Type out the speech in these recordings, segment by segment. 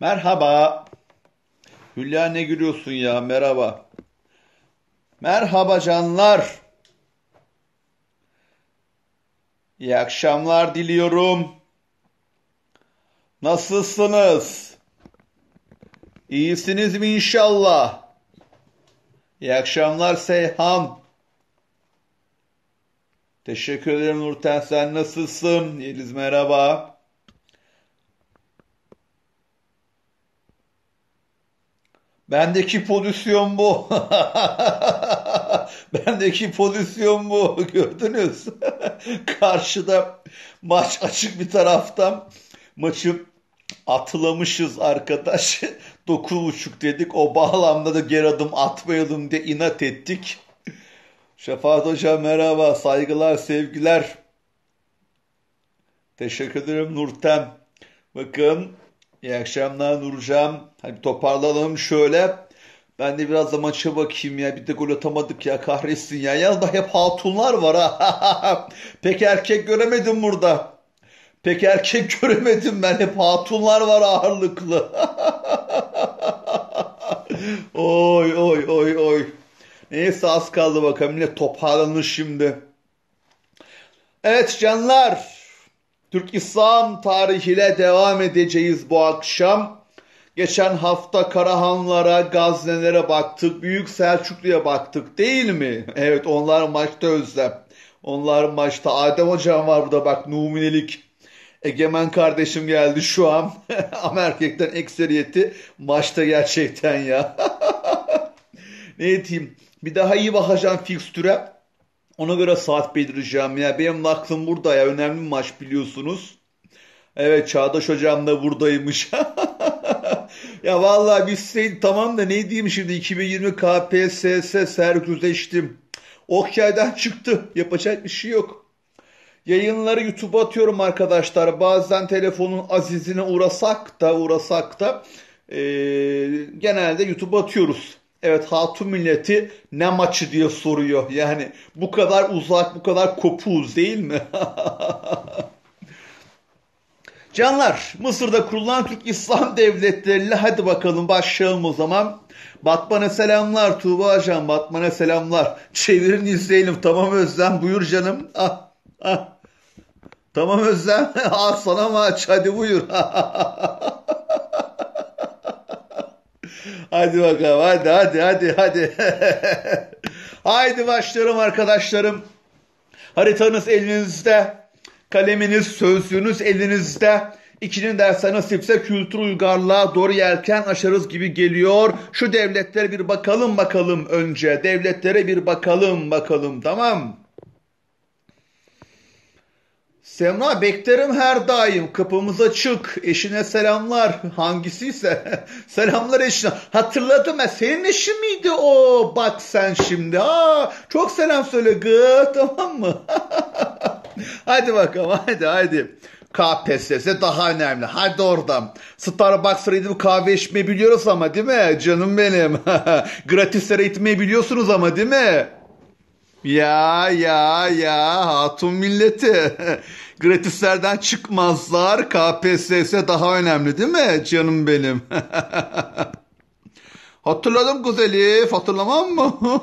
Merhaba. Hülya ne gülüyorsun ya? Merhaba. Merhaba canlar. İyi akşamlar diliyorum. Nasılsınız? İyisiniz mi inşallah? İyi akşamlar Seyhan. Teşekkür ederim Nurten sen nasılsın? Yeliz merhaba. Bendeki pozisyon bu. Bendeki pozisyon bu. Gördünüz. Karşıda maç açık bir taraftan maçı atlamışız arkadaş. 9.5 dedik. O bağlamda da geri adım atmayalım diye inat ettik. Şafak Hocam merhaba. Saygılar, sevgiler. Teşekkür ederim Nurten. Bakın İyi akşamlar Nurcan. Hani toparlanalım şöyle. Ben de biraz da maça bakayım ya. Bir de gol atamadık ya kahretsin ya. Yalnız da hep hatunlar var ha. Pek erkek göremedim burada. Pek erkek göremedim ben. Hep hatunlar var ağırlıklı. oy oy oy oy. Neyse az kaldı bakalım. Yine toparlanır şimdi. Evet canlar. Türk İslam tarihiyle devam edeceğiz bu akşam. Geçen hafta Karahanlara, Gaznelere baktık, Büyük Selçuklu'ya baktık değil mi? Evet onlar maçta Özlem. Onlar maçta. Adem Hocam var burada bak numunelik. Egemen kardeşim geldi şu an. Ama erkekten ekseriyeti maçta gerçekten ya. ne diyeyim? Bir daha iyi bakacağım fikstüre. Ona göre saat belirleyeceğim. Ya benim aklım burada ya. Önemli bir maç biliyorsunuz. Evet Çağdaş hocam da buradaymış. ya vallahi biz şey, tamam da ne diyeyim şimdi 2020 KPSS sergüzeştim. Okyay'dan çıktı. Yapacak bir şey yok. Yayınları YouTube'a atıyorum arkadaşlar. Bazen telefonun azizine uğrasak da uğrasak da ee, genelde YouTube'a atıyoruz. Evet Hatun milleti ne maçı diye soruyor. Yani bu kadar uzak, bu kadar kopuz değil mi? Canlar, Mısır'da kurulan Türk İslam Devletleri'yle hadi bakalım başlayalım o zaman. Batman'a selamlar Tuğba Ajan, Batman'a selamlar. Çevirin izleyelim. Tamam Özlem buyur canım. Ah, ah. Tamam Özlem. ah sana maç hadi buyur. hadi bakalım hadi hadi hadi hadi. Haydi başlarım arkadaşlarım. Haritanız elinizde. Kaleminiz, sözlüğünüz elinizde. İkinin derse nasipse kültür uygarlığa doğru yelken aşarız gibi geliyor. Şu devletlere bir bakalım bakalım önce. Devletlere bir bakalım bakalım tamam Semra beklerim her daim. Kapımıza çık. Eşine selamlar. Hangisiyse. selamlar eşine. Hatırladım ha Senin eşin miydi o? Bak sen şimdi. Aa, çok selam söyle gı. Tamam mı? hadi bakalım. Hadi hadi. KPSS daha önemli. Hadi oradan. Starbucks'a gidip kahve içmeyi biliyoruz ama değil mi? Canım benim. Gratislere gitmeyi biliyorsunuz ama değil mi? Ya ya ya hatun milleti. Gratislerden çıkmazlar. KPSS daha önemli değil mi canım benim? Hatırladım güzeli. Hatırlamam mı?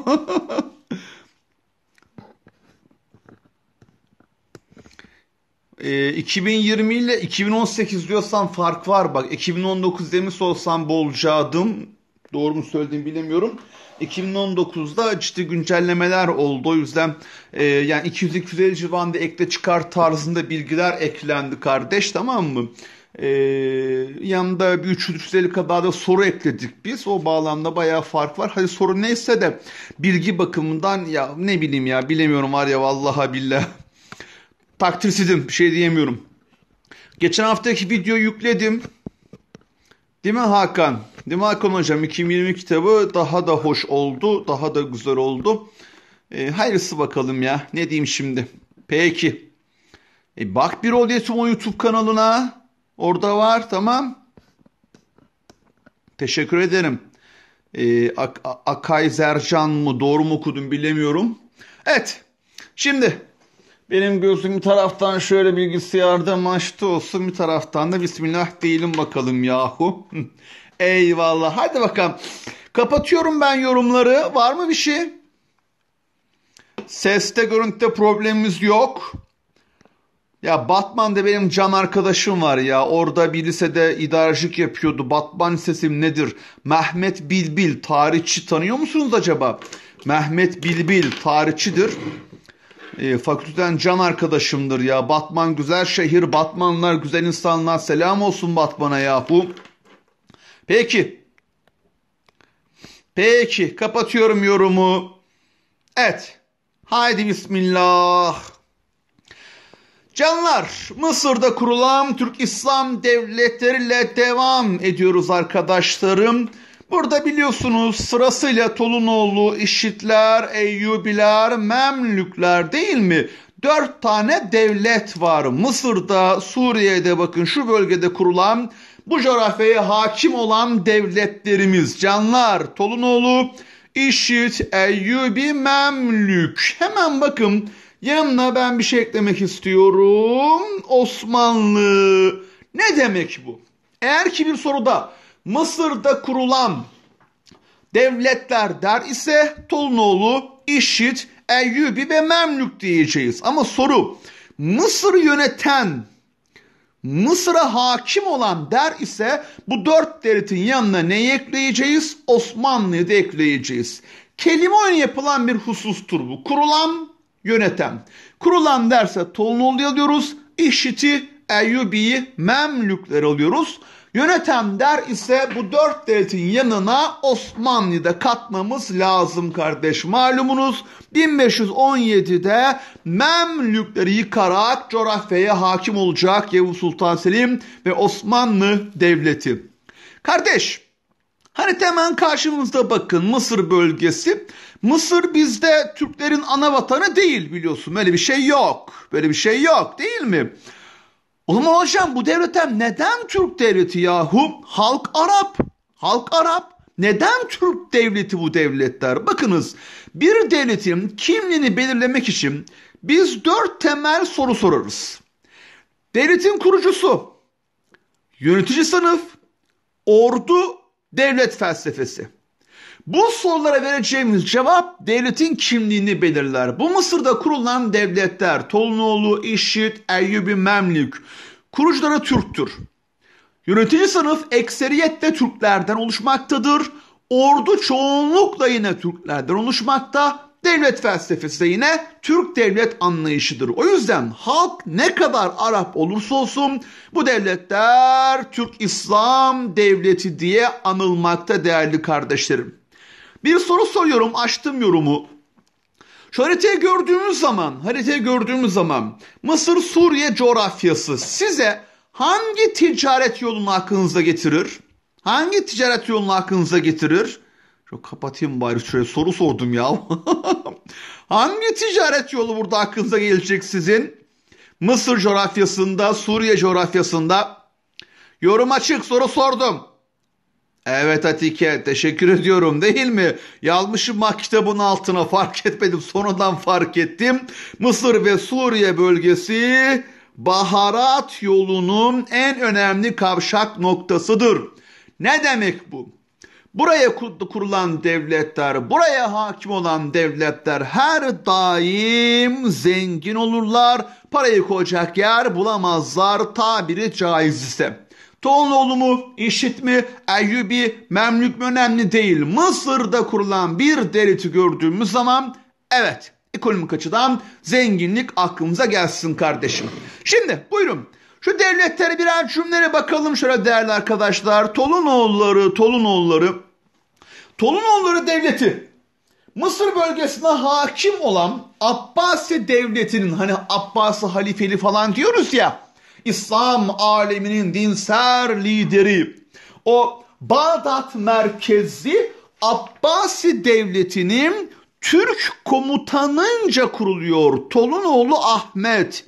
e, ee, 2020 ile 2018 diyorsan fark var bak. 2019 demiş olsam bolca Doğru mu söylediğimi bilemiyorum. 2019'da ciddi güncellemeler oldu. O yüzden e, yani 200-250 civarında ekle çıkar tarzında bilgiler eklendi kardeş tamam mı? E, yanında bir 300 350 kadar da soru ekledik biz. O bağlamda bayağı fark var. Hadi soru neyse de bilgi bakımından ya ne bileyim ya bilemiyorum var ya vallaha billah. Takdirsizim bir şey diyemiyorum. Geçen haftaki videoyu yükledim. Değil mi Hakan? Değil mi Hocam? 2020 kitabı daha da hoş oldu, daha da güzel oldu. E, hayırlısı bakalım ya. Ne diyeyim şimdi? Peki. E, bak bir ol Yetim YouTube kanalına. Orada var tamam. Teşekkür ederim. E, Ak Akay Zercan mı doğru mu okudum bilemiyorum. Evet. Şimdi benim gözüm bir taraftan şöyle bilgisayarda maçta olsun bir taraftan da Bismillah değilim bakalım yahu. Eyvallah. Hadi bakalım. Kapatıyorum ben yorumları. Var mı bir şey? Seste görüntüde problemimiz yok. Ya Batman'da benim can arkadaşım var ya. Orada bir lisede idarecilik yapıyordu. Batman sesim nedir? Mehmet Bilbil tarihçi tanıyor musunuz acaba? Mehmet Bilbil tarihçidir. E, fakülteden can arkadaşımdır ya. Batman güzel şehir, Batmanlar güzel insanlar. Selam olsun Batman'a ya bu. Peki. Peki kapatıyorum yorumu. Evet. Haydi bismillah. Canlar, Mısır'da kurulan Türk İslam devletleriyle devam ediyoruz arkadaşlarım. Burada biliyorsunuz sırasıyla Tolunoğlu, İşitler, Eyyubiler, Memlükler değil mi? Dört tane devlet var. Mısır'da, Suriye'de bakın şu bölgede kurulan bu coğrafyaya hakim olan devletlerimiz Canlar, Tolunoğlu, İşit, Eyyubi, Memlük. Hemen bakın yanına ben bir şey eklemek istiyorum. Osmanlı. Ne demek bu? Eğer ki bir soruda Mısır'da kurulan devletler der ise Tolunoğlu, İşit, Eyyubi ve Memlük diyeceğiz. Ama soru Mısır yöneten Mısır'a hakim olan der ise bu dört devletin yanına neyi ekleyeceğiz? Osmanlı'yı da ekleyeceğiz. Kelime oyunu yapılan bir husustur bu. Kurulan, yöneten. Kurulan derse Tolunol'u alıyoruz. İşit'i, Eyyubi'yi, Memlükler alıyoruz. Yönetem der ise bu dört devletin yanına Osmanlı'da katmamız lazım kardeş. Malumunuz 1517'de Memlükleri yıkarak coğrafyaya hakim olacak Yavuz Sultan Selim ve Osmanlı Devleti. Kardeş Hani hemen karşımızda bakın Mısır bölgesi. Mısır bizde Türklerin ana vatanı değil biliyorsun. Böyle bir şey yok. Böyle bir şey yok değil mi? Oğlum hocam bu devletem neden Türk devleti yahu? Halk Arap. Halk Arap. Neden Türk devleti bu devletler? Bakınız bir devletin kimliğini belirlemek için biz dört temel soru sorarız. Devletin kurucusu, yönetici sınıf, ordu, devlet felsefesi. Bu sorulara vereceğimiz cevap devletin kimliğini belirler. Bu Mısır'da kurulan devletler Tolunoğlu, İşit, Eyyubi, Memlük kurucuları Türktür. Yönetici sınıf ekseriyetle Türklerden oluşmaktadır. Ordu çoğunlukla yine Türklerden oluşmakta. Devlet felsefesi de yine Türk devlet anlayışıdır. O yüzden halk ne kadar Arap olursa olsun bu devletler Türk İslam devleti diye anılmakta değerli kardeşlerim. Bir soru soruyorum açtım yorumu. Şu haritayı gördüğümüz zaman, haritayı gördüğümüz zaman Mısır Suriye coğrafyası size hangi ticaret yolunu aklınıza getirir? Hangi ticaret yolunu aklınıza getirir? Çok kapatayım bari şöyle soru sordum ya. hangi ticaret yolu burada aklınıza gelecek sizin? Mısır coğrafyasında, Suriye coğrafyasında. Yorum açık soru sordum. Evet Atike teşekkür ediyorum değil mi? Yanlışım bak kitabın altına fark etmedim sonradan fark ettim. Mısır ve Suriye bölgesi baharat yolunun en önemli kavşak noktasıdır. Ne demek bu? Buraya kurulan devletler, buraya hakim olan devletler her daim zengin olurlar. Parayı koyacak yer bulamazlar tabiri caiz ise. Toğlunoğlu mu, İşit mi, Eyyubi, Memlük mü önemli değil. Mısır'da kurulan bir devleti gördüğümüz zaman evet ekonomik açıdan zenginlik aklımıza gelsin kardeşim. Şimdi buyurun. Şu devletlere birer cümlere bakalım şöyle değerli arkadaşlar. Tolunoğulları, Tolunoğulları. Tolunoğulları devleti Mısır bölgesine hakim olan Abbasi devletinin hani Abbasi halifeli falan diyoruz ya İslam aleminin dinsel lideri, o Bağdat merkezi Abbasi devletinin Türk komutanınca kuruluyor. Tolunoğlu Ahmet.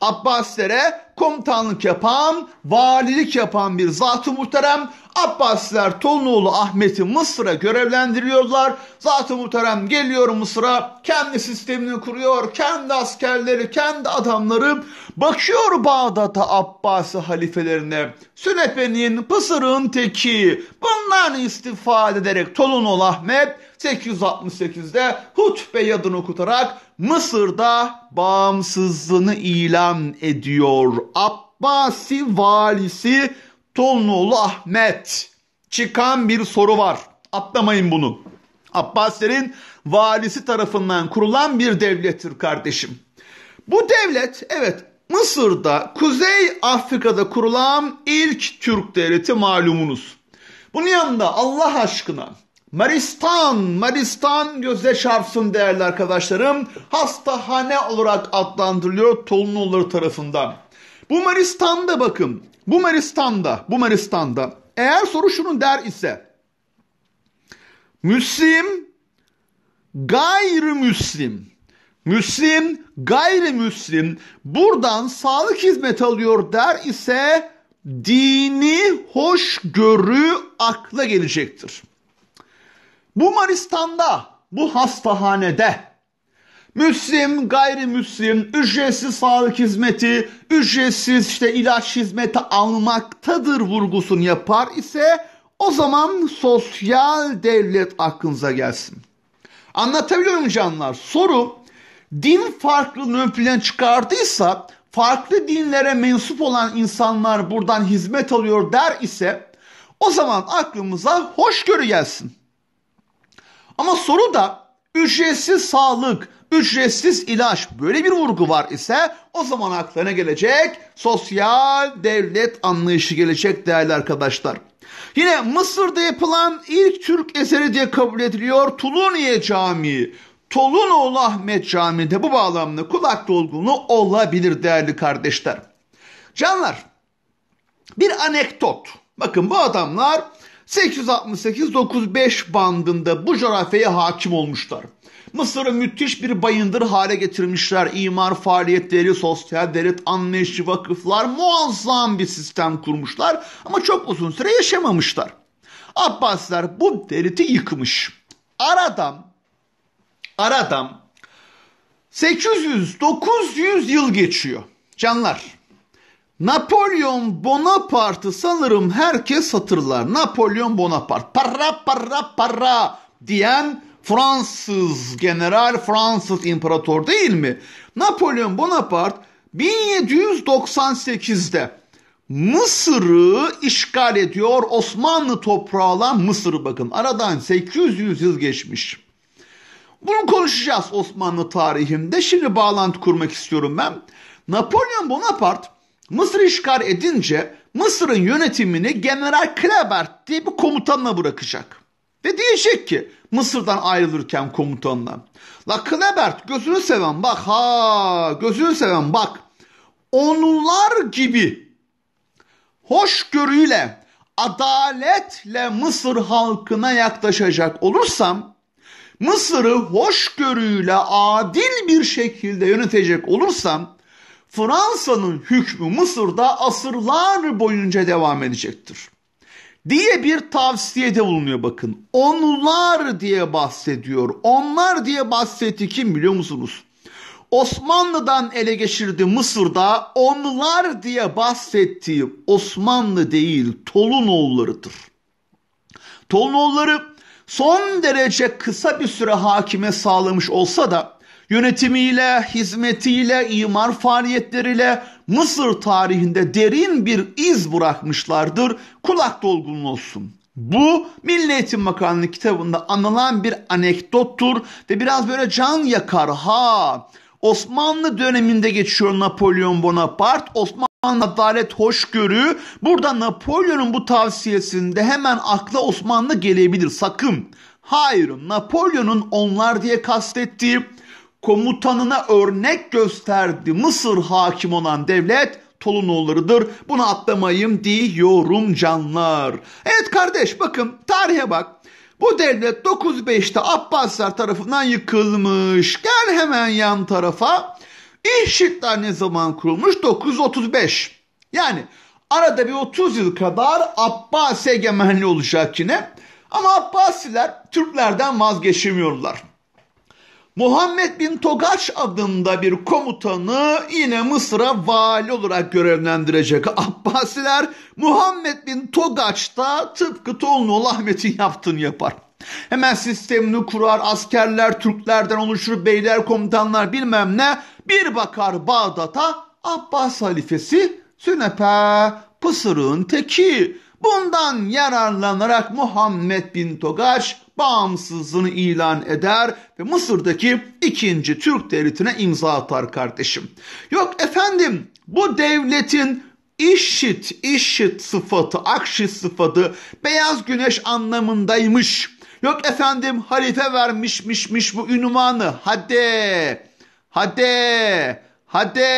Abbasilere komutanlık yapan, valilik yapan bir zat-ı muhterem. Abbasiler Tolunoğlu Ahmet'i Mısır'a görevlendiriyorlar. Zat-ı muhterem geliyor Mısır'a kendi sistemini kuruyor, kendi askerleri, kendi adamları. Bakıyor Bağdat'a Abbasi halifelerine. Sünefe'nin, Pısır'ın teki bundan istifade ederek Tolunoğlu Ahmet 868'de hutbe yadını okutarak Mısır'da bağımsızlığını ilan ediyor. Abbasi valisi Tolunoğlu Ahmet. Çıkan bir soru var. Atlamayın bunu. Abbasilerin valisi tarafından kurulan bir devlettir kardeşim. Bu devlet evet Mısır'da, Kuzey Afrika'da kurulan ilk Türk devleti malumunuz. Bunun yanında Allah aşkına Maristan, Maristan gözle çarpsın değerli arkadaşlarım. Hastahane olarak adlandırılıyor Tolunolları tarafından. Bu Maristan'da bakın, bu Maristan'da, bu Maristan'da eğer soru şunu der ise Müslim gayrimüslim Müslim gayrimüslim buradan sağlık hizmeti alıyor der ise dini hoşgörü akla gelecektir. Bu maristanda, bu hastahanede Müslim, gayrimüslim, ücretsiz sağlık hizmeti, ücretsiz işte ilaç hizmeti almaktadır vurgusunu yapar ise o zaman sosyal devlet aklınıza gelsin. Anlatabiliyor muyum canlar? Soru din farklılığını ön plana çıkardıysa farklı dinlere mensup olan insanlar buradan hizmet alıyor der ise o zaman aklımıza hoşgörü gelsin. Ama soru da ücretsiz sağlık, ücretsiz ilaç böyle bir vurgu var ise o zaman aklına gelecek sosyal devlet anlayışı gelecek değerli arkadaşlar. Yine Mısır'da yapılan ilk Türk eseri diye kabul ediliyor Tuluniye Camii. Tolunoğlu Ahmet Camii'de bu bağlamda kulak dolgunluğu olabilir değerli kardeşler. Canlar bir anekdot. Bakın bu adamlar 868-95 bandında bu coğrafyaya hakim olmuşlar. Mısır'ı müthiş bir bayındır hale getirmişler. İmar faaliyetleri, sosyal devlet anlayışı, vakıflar muazzam bir sistem kurmuşlar ama çok uzun süre yaşamamışlar. Abbasiler bu devleti yıkmış. Aradan aradan 800-900 yıl geçiyor. Canlar Napolyon Bonaparte sanırım herkes hatırlar. Napolyon Bonaparte para para para diyen Fransız general, Fransız imparator değil mi? Napolyon Bonaparte 1798'de Mısır'ı işgal ediyor. Osmanlı toprağı olan Mısır'ı bakın. Aradan 800 yıl geçmiş. Bunu konuşacağız Osmanlı tarihinde. Şimdi bağlantı kurmak istiyorum ben. Napolyon Bonaparte Mısır işgal edince Mısır'ın yönetimini General Klebert diye bir komutanla bırakacak. Ve diyecek ki Mısır'dan ayrılırken komutanla. La Klebert gözünü seven bak ha gözünü seven bak. Onlar gibi hoşgörüyle adaletle Mısır halkına yaklaşacak olursam Mısır'ı hoşgörüyle adil bir şekilde yönetecek olursam Fransa'nın hükmü Mısır'da asırlar boyunca devam edecektir diye bir tavsiyede bulunuyor bakın. Onlar diye bahsediyor. Onlar diye bahsetti kim biliyor musunuz? Osmanlı'dan ele geçirdi Mısır'da onlar diye bahsettiği Osmanlı değil Tolunoğulları'dır. Tolunoğulları son derece kısa bir süre hakime sağlamış olsa da yönetimiyle, hizmetiyle, imar faaliyetleriyle Mısır tarihinde derin bir iz bırakmışlardır. Kulak dolgun olsun. Bu Milli Eğitim Bakanlığı'nın kitabında anılan bir anekdottur ve biraz böyle can yakar ha. Osmanlı döneminde geçiyor Napolyon Bonaparte. Osmanlı adalet hoşgörü. Burada Napolyon'un bu tavsiyesinde hemen akla Osmanlı gelebilir sakın. Hayır Napolyon'un onlar diye kastettiği komutanına örnek gösterdi Mısır hakim olan devlet Tolunoğulları'dır. Bunu atlamayayım diyorum canlar. Evet kardeş bakın tarihe bak. Bu devlet 95'te Abbaslar tarafından yıkılmış. Gel hemen yan tarafa. İşitler ne zaman kurulmuş? 935. Yani arada bir 30 yıl kadar Abbas egemenliği olacak yine. Ama Abbasiler Türklerden vazgeçemiyorlar. Muhammed bin Togaç adında bir komutanı yine Mısır'a vali olarak görevlendirecek Abbasiler Muhammed bin Togaç da tıpkı Tolunoğlu Ahmet'in yaptığını yapar. Hemen sistemini kurar, askerler Türklerden oluşur, beyler komutanlar bilmem ne. Bir bakar Bağdat'a Abbas halifesi Sünepe Pısır'ın teki. Bundan yararlanarak Muhammed bin Togaç bağımsızlığını ilan eder ve Mısır'daki ikinci Türk devletine imza atar kardeşim. Yok efendim bu devletin işit, işit sıfatı, akşit sıfatı beyaz güneş anlamındaymış. Yok efendim halife vermişmişmiş bu ünvanı. Hadi, hadi, hadi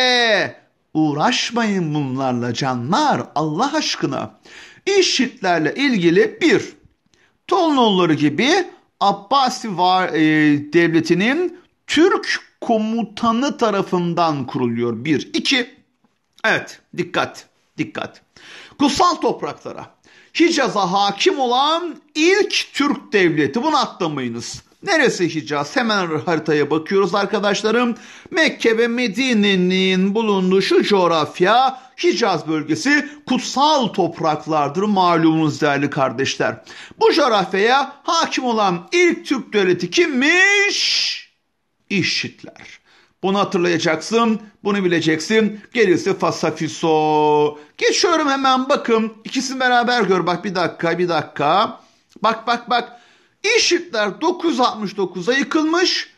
uğraşmayın bunlarla canlar Allah aşkına. İşitlerle ilgili bir, Tolnolları gibi Abbasi var, e, devletinin Türk komutanı tarafından kuruluyor. Bir. iki. Evet dikkat dikkat. Kutsal topraklara Hicaz'a hakim olan ilk Türk devleti bunu atlamayınız. Neresi Hicaz? Hemen haritaya bakıyoruz arkadaşlarım. Mekke ve Medine'nin bulunduğu şu coğrafya Hicaz bölgesi kutsal topraklardır malumunuz değerli kardeşler. Bu coğrafyaya hakim olan ilk Türk devleti kimmiş? İşitler. Bunu hatırlayacaksın, bunu bileceksin. Gerisi fasafiso. Geçiyorum hemen bakın. İkisini beraber gör. Bak bir dakika, bir dakika. Bak bak bak. İşitler 969'a yıkılmış.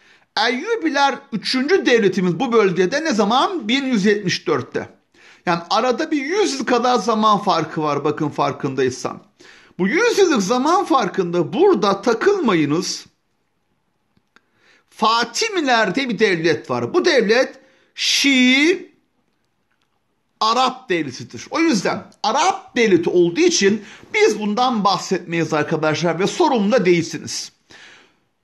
Eyyubiler 3. devletimiz bu bölgede ne zaman? 1174'te. Yani arada bir 100 yıl kadar zaman farkı var bakın farkındaysam. Bu 100 yıllık zaman farkında burada takılmayınız. Fatimilerde bir devlet var. Bu devlet Şii Arap devletidir. O yüzden Arap devleti olduğu için biz bundan bahsetmeyiz arkadaşlar ve sorumlu değilsiniz.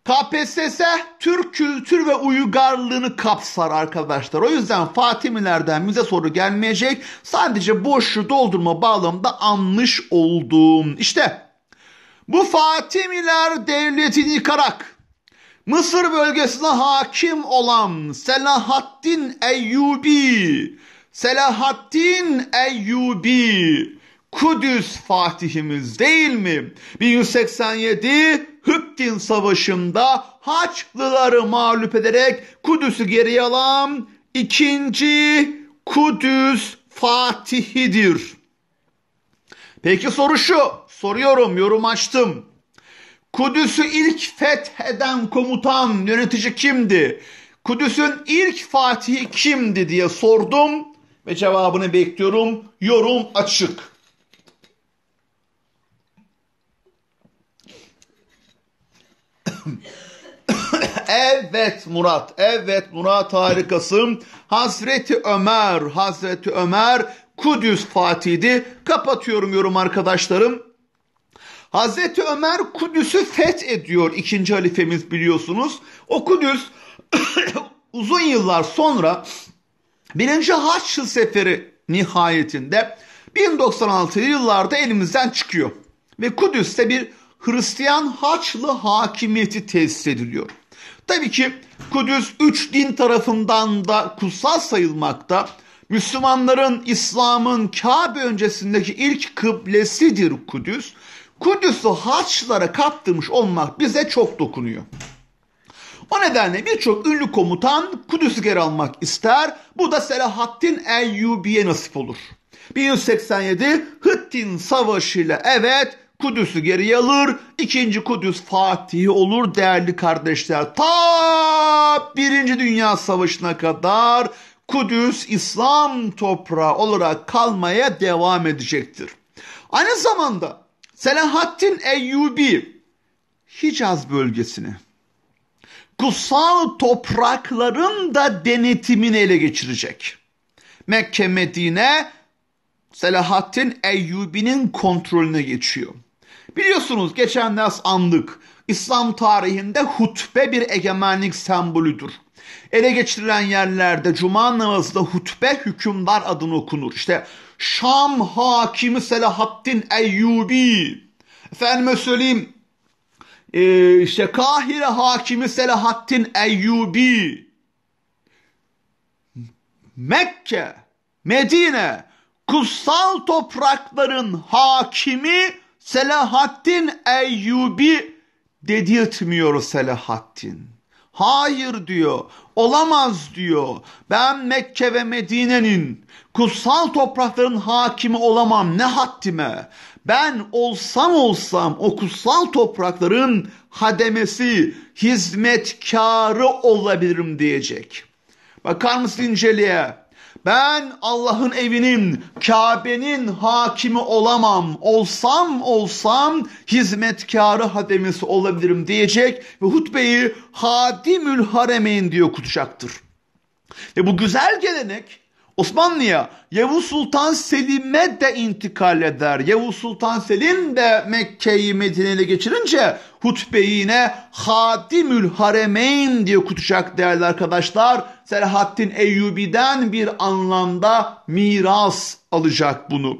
KPSS Türk kültür ve uygarlığını kapsar arkadaşlar. O yüzden Fatimilerden bize soru gelmeyecek. Sadece boşluğu doldurma bağlamında anmış olduğum İşte bu Fatimiler devletini yıkarak Mısır bölgesine hakim olan Selahaddin Eyyubi Selahaddin Eyyubi Kudüs fatihimiz değil mi? 1187 Hübdin Savaşı'nda Haçlıları mağlup ederek Kudüs'ü geri alan ikinci Kudüs fatihidir. Peki soru şu, soruyorum, yorum açtım. Kudüs'ü ilk fetheden komutan, yönetici kimdi? Kudüs'ün ilk fatihi kimdi diye sordum ve cevabını bekliyorum. Yorum açık. evet Murat, evet Murat harikası. Hazreti Ömer, Hazreti Ömer Kudüs Fatih'di. Kapatıyorum yorum arkadaşlarım. Hazreti Ömer Kudüs'ü fethediyor ikinci halifemiz biliyorsunuz. O Kudüs uzun yıllar sonra birinci Haçlı Seferi nihayetinde 1096 yıllarda elimizden çıkıyor. Ve Kudüs'te bir Hristiyan Haçlı hakimiyeti tesis ediliyor. Tabii ki Kudüs üç din tarafından da kutsal sayılmakta. Müslümanların İslam'ın Kabe öncesindeki ilk kıblesidir Kudüs. Kudüs'ü Haçlılara kaptırmış olmak bize çok dokunuyor. O nedenle birçok ünlü komutan Kudüs'ü geri almak ister. Bu da Selahaddin Eyyubi'ye nasip olur. 1187 Hıttin Savaşı ile evet Kudüs'ü geri alır. İkinci Kudüs Fatih'i olur değerli kardeşler. Ta Birinci Dünya Savaşı'na kadar Kudüs İslam toprağı olarak kalmaya devam edecektir. Aynı zamanda Selahaddin Eyyubi Hicaz bölgesini kutsal toprakların da denetimini ele geçirecek. Mekke Medine Selahaddin Eyyubi'nin kontrolüne geçiyor. Biliyorsunuz geçen ders andık. İslam tarihinde hutbe bir egemenlik sembolüdür. Ele geçirilen yerlerde cuma namazında hutbe hükümdar adını okunur. İşte Şam hakimi Selahaddin Eyyubi, efendime söyleyeyim ee, işte Kahire hakimi Selahaddin Eyyubi, Mekke, Medine, kutsal toprakların hakimi Selahattin Eyyubi dedirtmiyor Selahattin. Hayır diyor, olamaz diyor. Ben Mekke ve Medine'nin kutsal toprakların hakimi olamam ne haddime. Ben olsam olsam o kutsal toprakların hademesi, hizmetkarı olabilirim diyecek. Bakar mısın inceliğe? Ben Allah'ın evinin, Kabe'nin hakimi olamam. Olsam olsam hizmetkarı hademisi olabilirim diyecek ve hutbeyi Hadimül Haremeyn diye okutacaktır. Ve bu güzel gelenek Osmanlı'ya Yavuz Sultan Selim'e de intikal eder. Yavuz Sultan Selim de Mekke'yi Medine'ye geçirince hutbeyi yine Hatimül Haremeyn diye kutuşak değerli arkadaşlar. Selahattin Eyyubi'den bir anlamda miras alacak bunu.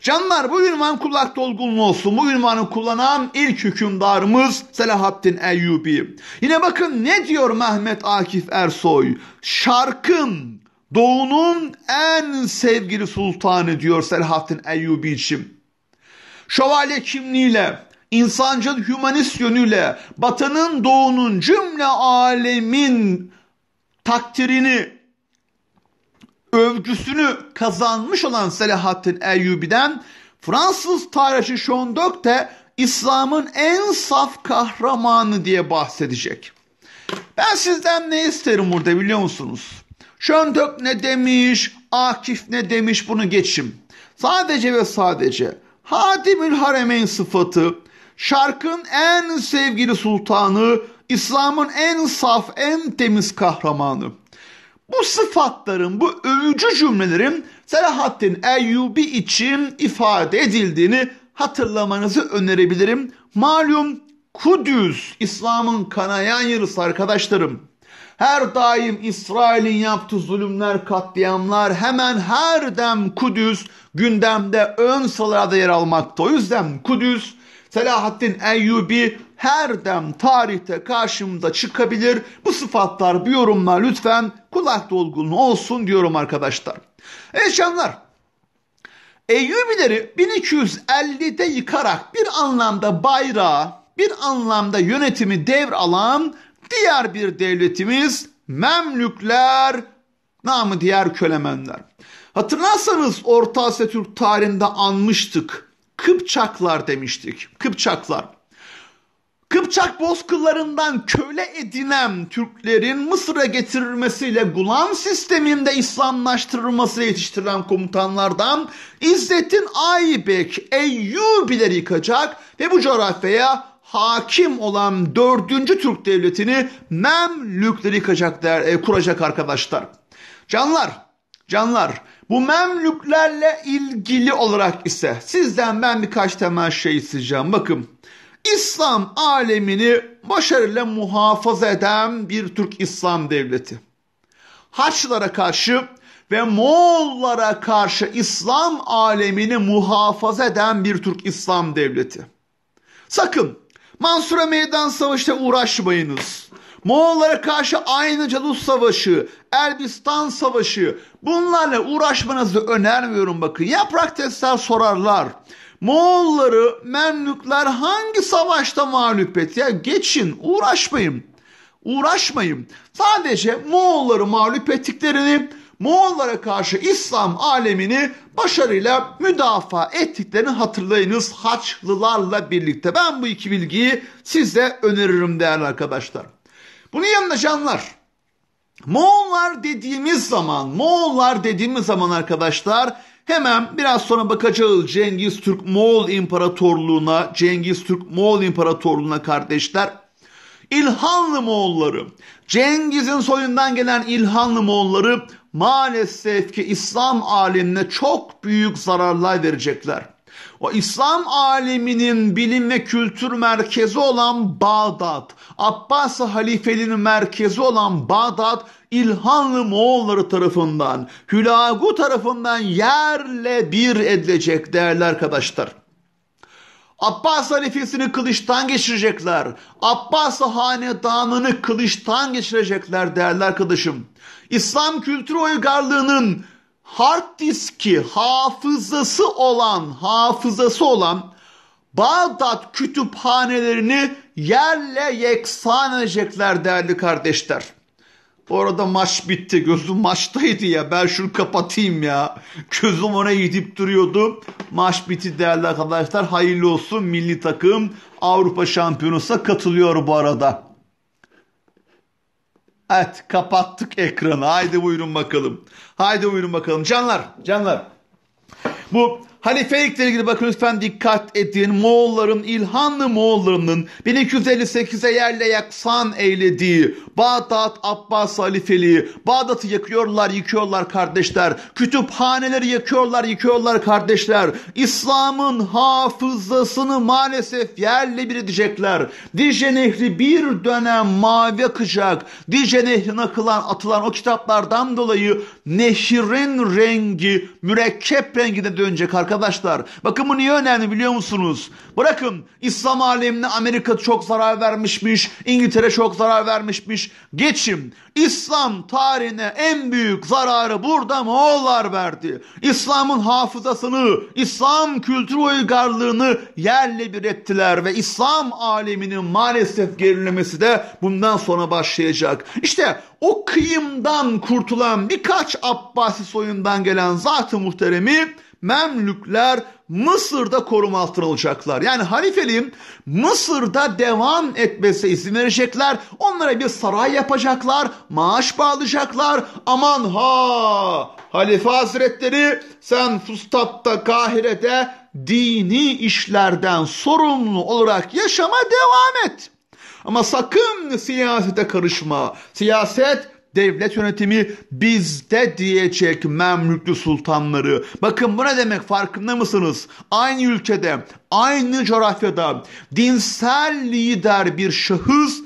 Canlar bu ünvan kulak dolgunluğu olsun. Bu ünvanı kullanan ilk hükümdarımız Selahattin Eyyubi. Yine bakın ne diyor Mehmet Akif Ersoy? Şarkın Doğunun en sevgili sultanı diyor Selahattin Eyyubi için. Şövalye kimliğiyle, insancıl hümanist yönüyle batının doğunun cümle alemin takdirini övgüsünü kazanmış olan Selahattin Eyyubi'den Fransız tarihçi Schondok de İslam'ın en saf kahramanı diye bahsedecek. Ben sizden ne isterim burada biliyor musunuz? Şöndök ne demiş, Akif ne demiş bunu geçim. Sadece ve sadece Hatimül Haremeyn sıfatı, şarkın en sevgili sultanı, İslam'ın en saf, en temiz kahramanı. Bu sıfatların, bu övücü cümlelerin Selahaddin Eyyubi için ifade edildiğini hatırlamanızı önerebilirim. Malum Kudüs İslam'ın kanayan yarısı arkadaşlarım. Her daim İsrail'in yaptığı zulümler, katliamlar hemen her dem Kudüs gündemde ön sıralarda yer almakta. O yüzden Kudüs Selahaddin Eyyubi her dem tarihte karşımda çıkabilir. Bu sıfatlar, bu yorumlar lütfen kulak dolgunluğu olsun diyorum arkadaşlar. Evet canlar. Eyyubileri 1250'de yıkarak bir anlamda bayrağı, bir anlamda yönetimi devralan Diğer bir devletimiz Memlükler namı diğer Kölemenler. Hatırlarsanız Orta Asya Türk tarihinde anmıştık. Kıpçaklar demiştik. Kıpçaklar. Kıpçak bozkırlarından köle edinen Türklerin Mısır'a getirilmesiyle Gulam sisteminde İslamlaştırılması yetiştirilen komutanlardan İzzettin Aybek Eyyubiler yıkacak ve bu coğrafyaya hakim olan dördüncü Türk Devleti'ni Memlükleri kacaklar, e, kuracak arkadaşlar. Canlar, canlar bu Memlüklerle ilgili olarak ise sizden ben birkaç temel şey isteyeceğim. Bakın İslam alemini başarıyla muhafaza eden bir Türk İslam devleti. Haçlara karşı ve Moğollara karşı İslam alemini muhafaza eden bir Türk İslam devleti. Sakın Mansur'a meydan savaşta uğraşmayınız. Moğollara karşı aynı Cadus Savaşı, Elbistan Savaşı bunlarla uğraşmanızı önermiyorum bakın. Yaprak testler sorarlar. Moğolları, Memlükler hangi savaşta mağlup etti? Ya geçin, uğraşmayın. Uğraşmayın. Sadece Moğolları mağlup ettiklerini Moğollara karşı İslam alemini başarıyla müdafaa ettiklerini hatırlayınız Haçlılarla birlikte. Ben bu iki bilgiyi size öneririm değerli arkadaşlar. Bunu yanında canlar Moğollar dediğimiz zaman Moğollar dediğimiz zaman arkadaşlar hemen biraz sonra bakacağız Cengiz Türk Moğol İmparatorluğuna Cengiz Türk Moğol İmparatorluğuna kardeşler İlhanlı Moğolları, Cengiz'in soyundan gelen İlhanlı Moğolları maalesef ki İslam alemine çok büyük zararlar verecekler. O İslam aleminin bilim ve kültür merkezi olan Bağdat, Abbas halifeliğinin merkezi olan Bağdat, İlhanlı Moğolları tarafından, Hülagu tarafından yerle bir edilecek değerli arkadaşlar. Abbas halifesini kılıçtan geçirecekler. Abbas hanedanını kılıçtan geçirecekler değerli arkadaşım. İslam kültür uygarlığının hard diski hafızası olan hafızası olan Bağdat kütüphanelerini yerle yeksan edecekler değerli kardeşler. Orada maç bitti. Gözüm maçtaydı ya. Ben şunu kapatayım ya. Gözüm ona gidip duruyordu. Maç bitti değerli arkadaşlar. Hayırlı olsun. Milli takım Avrupa Şampiyonası'na katılıyor bu arada. Evet kapattık ekranı. Haydi buyurun bakalım. Haydi buyurun bakalım. Canlar, canlar. Bu Halifelikle ilgili bakın lütfen dikkat edin. Moğolların, İlhanlı Moğollarının 1258'e yerle yaksan eylediği Bağdat Abbas Halifeliği. Bağdat'ı yakıyorlar, yıkıyorlar kardeşler. Kütüphaneleri yakıyorlar, yıkıyorlar kardeşler. İslam'ın hafızasını maalesef yerle bir edecekler. Dice Nehri bir dönem mavi akacak. Dice Nehri'ne akılan, atılan o kitaplardan dolayı nehrin rengi mürekkep rengine dönecek arkadaşlar arkadaşlar. Bakın bu niye önemli biliyor musunuz? Bırakın İslam alemine Amerika çok zarar vermişmiş, İngiltere çok zarar vermişmiş. Geçin İslam tarihine en büyük zararı burada Moğollar verdi. İslam'ın hafızasını, İslam kültür uygarlığını yerle bir ettiler ve İslam aleminin maalesef gerilemesi de bundan sonra başlayacak. İşte o kıyımdan kurtulan birkaç Abbasi soyundan gelen zat-ı muhteremi Memlükler Mısır'da koruma altına alacaklar. Yani halifeliğin Mısır'da devam etmesi izin verecekler. Onlara bir saray yapacaklar, maaş bağlayacaklar. Aman ha! Halife Hazretleri sen Fustat'ta, Kahire'de dini işlerden sorumlu olarak yaşama devam et. Ama sakın siyasete karışma. Siyaset devlet yönetimi bizde diyecek Memlüklü sultanları. Bakın bu ne demek farkında mısınız? Aynı ülkede, aynı coğrafyada dinsel lider bir şahıs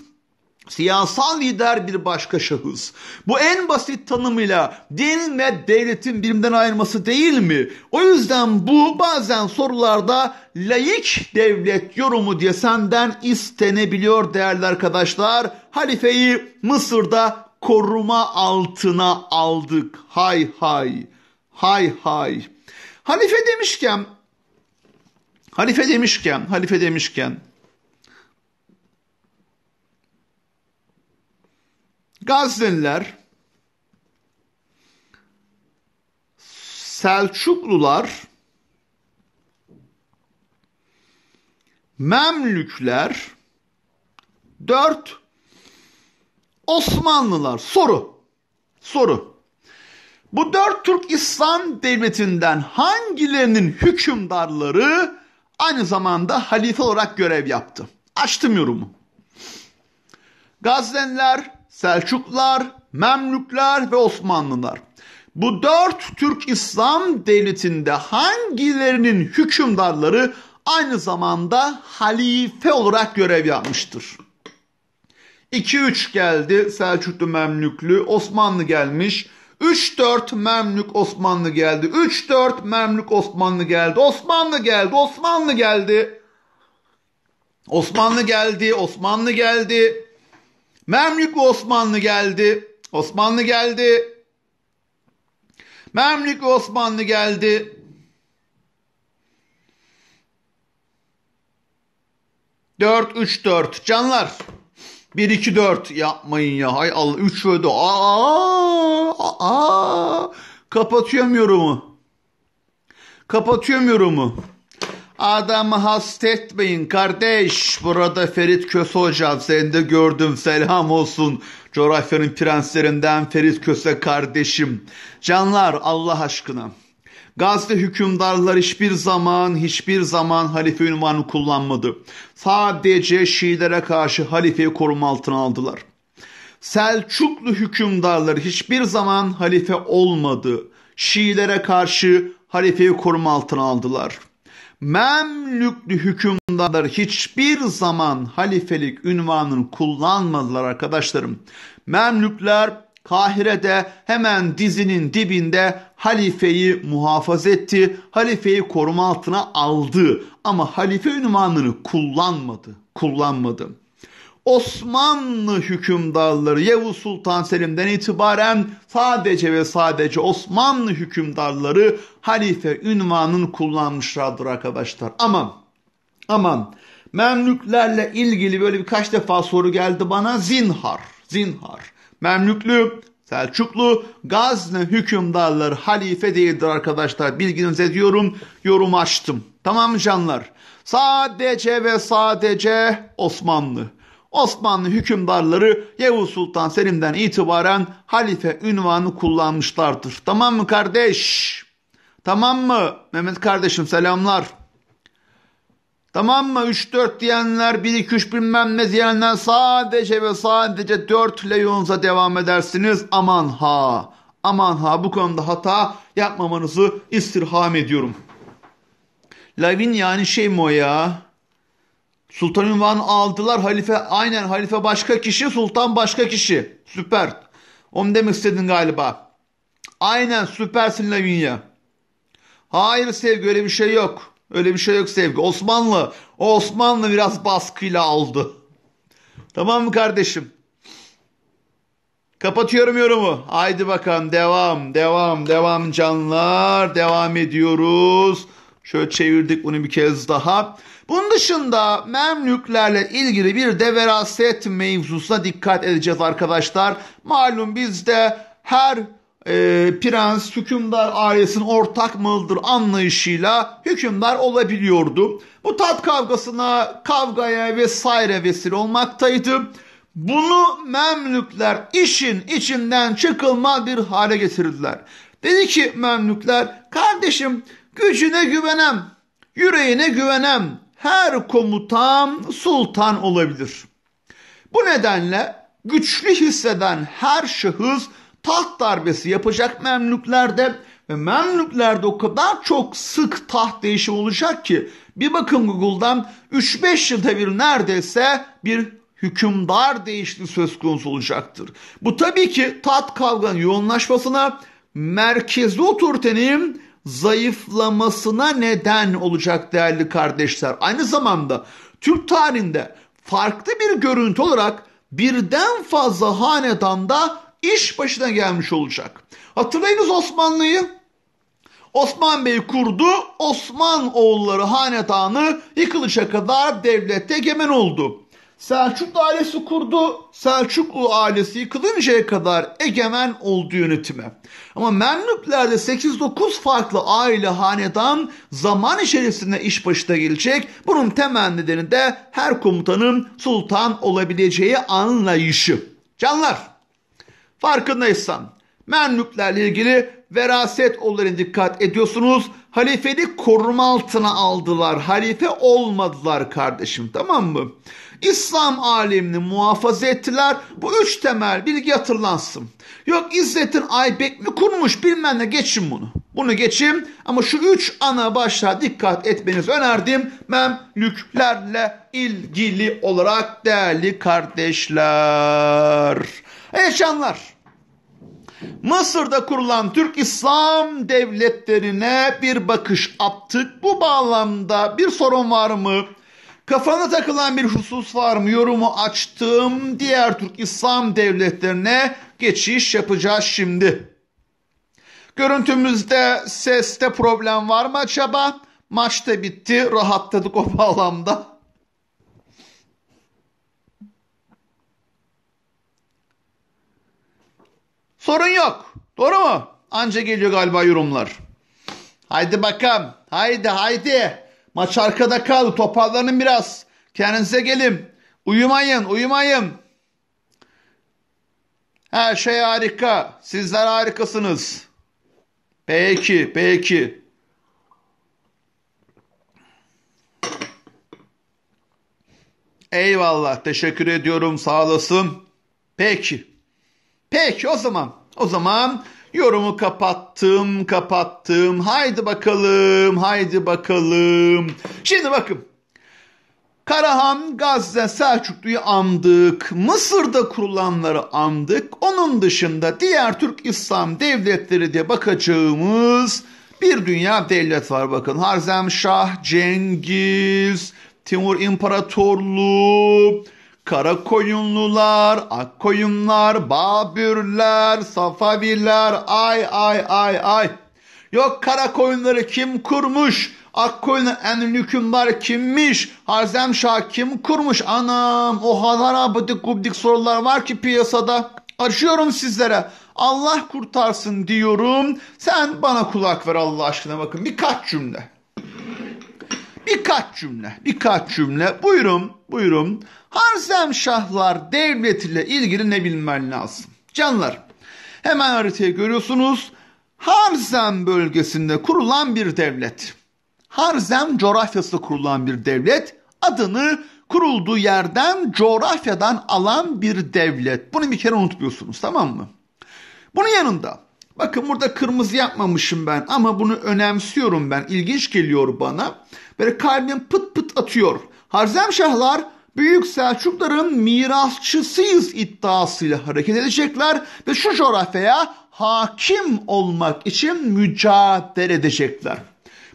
Siyasal lider bir başka şahıs. Bu en basit tanımıyla din ve devletin birbirinden ayrılması değil mi? O yüzden bu bazen sorularda laik devlet yorumu diye senden istenebiliyor değerli arkadaşlar. Halifeyi Mısır'da koruma altına aldık. Hay hay. Hay hay. Halife demişken Halife demişken, halife demişken Gazneliler Selçuklular Memlükler dört Osmanlılar soru. Soru. Bu dört Türk İslam devletinden hangilerinin hükümdarları aynı zamanda halife olarak görev yaptı? Açtım yorumu. Gazneliler, Selçuklar, Memlükler ve Osmanlılar. Bu dört Türk İslam devletinde hangilerinin hükümdarları aynı zamanda halife olarak görev yapmıştır? 2-3 geldi Selçuklu Memlüklü. Osmanlı gelmiş. 3-4 Memlük Osmanlı geldi. 3-4 Memlük Osmanlı geldi. Osmanlı geldi. Osmanlı geldi. Osmanlı geldi. Osmanlı geldi. Memlük ve Osmanlı geldi. Osmanlı geldi. Memlük ve Osmanlı geldi. Dört, üç, dört. Canlar. 1 2 4 yapmayın ya. Hay Allah 3 ve 4. Aa, aa, kapatıyorum yorumu. Kapatıyorum yorumu. Adamı hastetmeyin kardeş. Burada Ferit Köse hocam. Seni de gördüm. Selam olsun. Coğrafyanın prenslerinden Ferit Köse kardeşim. Canlar Allah aşkına. Gazze hükümdarlar hiçbir zaman hiçbir zaman halife ünvanı kullanmadı. Sadece Şiilere karşı halifeyi koruma altına aldılar. Selçuklu hükümdarları hiçbir zaman halife olmadı. Şiilere karşı halifeyi koruma altına aldılar. Memlüklü hükümdarlar hiçbir zaman halifelik ünvanını kullanmadılar arkadaşlarım. Memlükler Kahire'de hemen dizinin dibinde halifeyi muhafaza etti, halifeyi koruma altına aldı ama halife ünvanını kullanmadı. Kullanmadı. Osmanlı hükümdarları Yavuz Sultan Selim'den itibaren sadece ve sadece Osmanlı hükümdarları halife ünvanını kullanmışlardır arkadaşlar. Aman aman Memlüklerle ilgili böyle birkaç defa soru geldi bana zinhar zinhar. Memlüklü Selçuklu Gazne hükümdarları halife değildir arkadaşlar. Bilginiz ediyorum. Yorum açtım. Tamam canlar. Sadece ve sadece Osmanlı. Osmanlı hükümdarları Yavuz Sultan Selim'den itibaren halife ünvanı kullanmışlardır. Tamam mı kardeş? Tamam mı? Mehmet kardeşim selamlar. Tamam mı? 3-4 diyenler 1-2-3 bilmem ne diyenler sadece ve sadece 4 ile yolunuza devam edersiniz. Aman ha. Aman ha bu konuda hata yapmamanızı istirham ediyorum. Lavin yani şey mi o ya? Sultan ünvanı aldılar halife aynen halife başka kişi sultan başka kişi. Süper. Onu demek istedin galiba. Aynen süpersin Lavinia. Hayır sevgi öyle bir şey yok. Öyle bir şey yok sevgi. Osmanlı. O Osmanlı biraz baskıyla aldı. Tamam mı kardeşim? Kapatıyorum yorumu. Haydi bakalım devam devam devam canlar. Devam ediyoruz. Şöyle çevirdik bunu bir kez daha. Bunun dışında Memlüklerle ilgili bir de mevzusuna dikkat edeceğiz arkadaşlar. Malum bizde her e, prens hükümdar ailesinin ortak malıdır anlayışıyla hükümdar olabiliyordu. Bu tat kavgasına, kavgaya vesaire vesile olmaktaydı. Bunu Memlükler işin içinden çıkılma bir hale getirdiler. Dedi ki Memlükler, kardeşim gücüne güvenem, yüreğine güvenem. Her komutan sultan olabilir. Bu nedenle güçlü hisseden her şahıs taht darbesi yapacak Memlüklerde ve Memlüklerde o kadar çok sık taht değişimi olacak ki bir bakın Google'dan 3-5 yılda bir neredeyse bir hükümdar değişti söz konusu olacaktır. Bu tabii ki taht kavganın yoğunlaşmasına, merkezi otoritenin zayıflamasına neden olacak değerli kardeşler. Aynı zamanda Türk tarihinde farklı bir görüntü olarak birden fazla hanedanda iş başına gelmiş olacak. Hatırlayınız Osmanlı'yı. Osman Bey kurdu, Osman oğulları hanedanı yıkılışa kadar devlette egemen oldu. Selçuklu ailesi kurdu, Selçuklu ailesi yıkılıncaya kadar egemen oldu yönetime. Ama Memlüklerde 8-9 farklı aile hanedan zaman içerisinde iş başına gelecek. Bunun temel nedeni de her komutanın sultan olabileceği anlayışı. Canlar! Farkındaysan Memlüklerle ilgili veraset olayına dikkat ediyorsunuz. Halifeli koruma altına aldılar. Halife olmadılar kardeşim tamam mı? İslam alemini muhafaza ettiler. Bu üç temel bilgi hatırlansın. Yok İzzet'in Aybek mi kurmuş bilmem ne geçin bunu. Bunu geçin ama şu üç ana başlığa dikkat etmenizi önerdim. Memlüklerle ilgili olarak değerli kardeşler. Heyecanlar. Mısır'da kurulan Türk İslam devletlerine bir bakış attık. Bu bağlamda bir sorun var mı? Kafana takılan bir husus var mı? Yorumu açtım. Diğer Türk İslam devletlerine geçiş yapacağız şimdi. Görüntümüzde seste problem var mı acaba? Maç da bitti. Rahatladık o bağlamda. Sorun yok. Doğru mu? Anca geliyor galiba yorumlar. Haydi bakalım. Haydi haydi. Maç arkada kaldı. Toparlanın biraz. Kendinize gelin. Uyumayın uyumayın. Her şey harika. Sizler harikasınız. Peki peki. Eyvallah teşekkür ediyorum sağ olasın. Peki. Peki o zaman. O zaman yorumu kapattım, kapattım. Haydi bakalım, haydi bakalım. Şimdi bakın. Karahan, Gazze, Selçuklu'yu andık. Mısır'da kurulanları andık. Onun dışında diğer Türk İslam devletleri diye bakacağımız bir dünya devlet var bakın. Harzemşah, Cengiz, Timur İmparatorluğu, Kara koyunlular, ak koyunlar, Babürler, Safaviler, ay ay ay ay. Yok kara koyunları kim kurmuş? Akkoyun'un en hükümdar kimmiş? Harzemşah kim kurmuş? Anam o halar abidik gubidik sorular var ki piyasada. Açıyorum sizlere. Allah kurtarsın diyorum. Sen bana kulak ver Allah aşkına bakın. Birkaç cümle. Birkaç cümle, birkaç cümle. Buyurun, buyurun. Harzem Şahlar Devleti ile ilgili ne bilmen lazım? Canlar, hemen haritayı görüyorsunuz. Harzem bölgesinde kurulan bir devlet. Harzem coğrafyası kurulan bir devlet. Adını kurulduğu yerden, coğrafyadan alan bir devlet. Bunu bir kere unutmuyorsunuz, tamam mı? Bunun yanında Bakın burada kırmızı yapmamışım ben ama bunu önemsiyorum ben. İlginç geliyor bana. Böyle kalbim pıt pıt atıyor. Harzemşahlar Büyük Selçukların mirasçısıyız iddiasıyla hareket edecekler ve şu coğrafyaya hakim olmak için mücadele edecekler.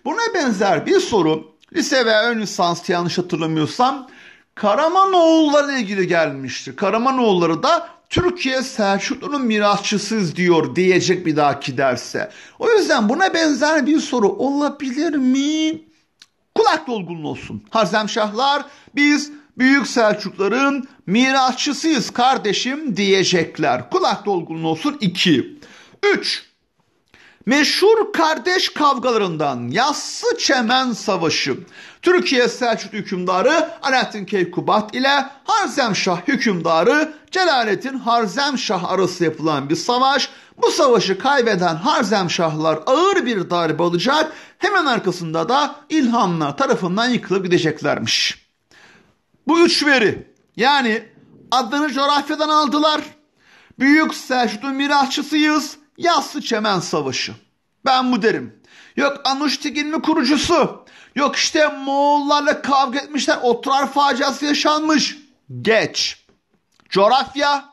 Buna benzer bir soru lise ve ön lisans yanlış hatırlamıyorsam Karamanoğulları ile ilgili gelmiştir. Karamanoğulları da Türkiye Selçuklu'nun mirasçısız diyor diyecek bir dahaki derse. O yüzden buna benzer bir soru olabilir mi? Kulak dolgun olsun. Harzemşahlar biz Büyük Selçukların mirasçısıyız kardeşim diyecekler. Kulak dolgun olsun 2. 3 meşhur kardeş kavgalarından Yassı Çemen Savaşı, Türkiye Selçuk hükümdarı Alaaddin Keykubat ile Harzemşah hükümdarı Celalettin Harzemşah arası yapılan bir savaş. Bu savaşı kaybeden Harzemşahlar ağır bir darbe alacak, hemen arkasında da İlhanlı tarafından yıkılıp gideceklermiş. Bu üç veri yani adını coğrafyadan aldılar. Büyük Selçuk'un mirasçısıyız. Yassı Çemen Savaşı. Ben bu derim. Yok mi kurucusu. Yok işte Moğollarla kavga etmişler. Otrar faciası yaşanmış. Geç. Coğrafya.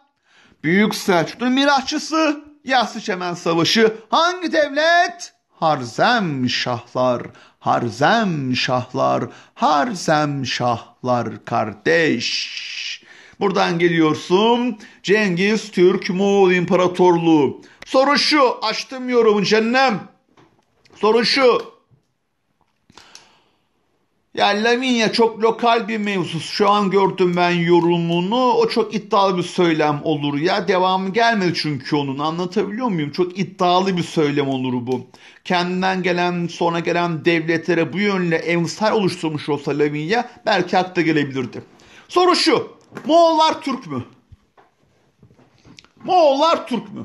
Büyük Selçuklu'nun mirasçısı. Yassı Çemen Savaşı. Hangi devlet? Harzem Şahlar. Harzem Şahlar. Harzem Şahlar kardeş. Buradan geliyorsun. Cengiz Türk Moğol İmparatorluğu. Soru şu, açtım yorumu cennem. Soru şu. Yani Laminia çok lokal bir mevzu. Şu an gördüm ben yorumunu. O çok iddialı bir söylem olur ya. Devamı gelmedi çünkü onun. Anlatabiliyor muyum? Çok iddialı bir söylem olur bu. Kendinden gelen, sonra gelen devletlere bu yönle emsal oluşturmuş olsa Laminia belki hatta gelebilirdi. Soru şu. Moğollar Türk mü? Moğollar Türk mü?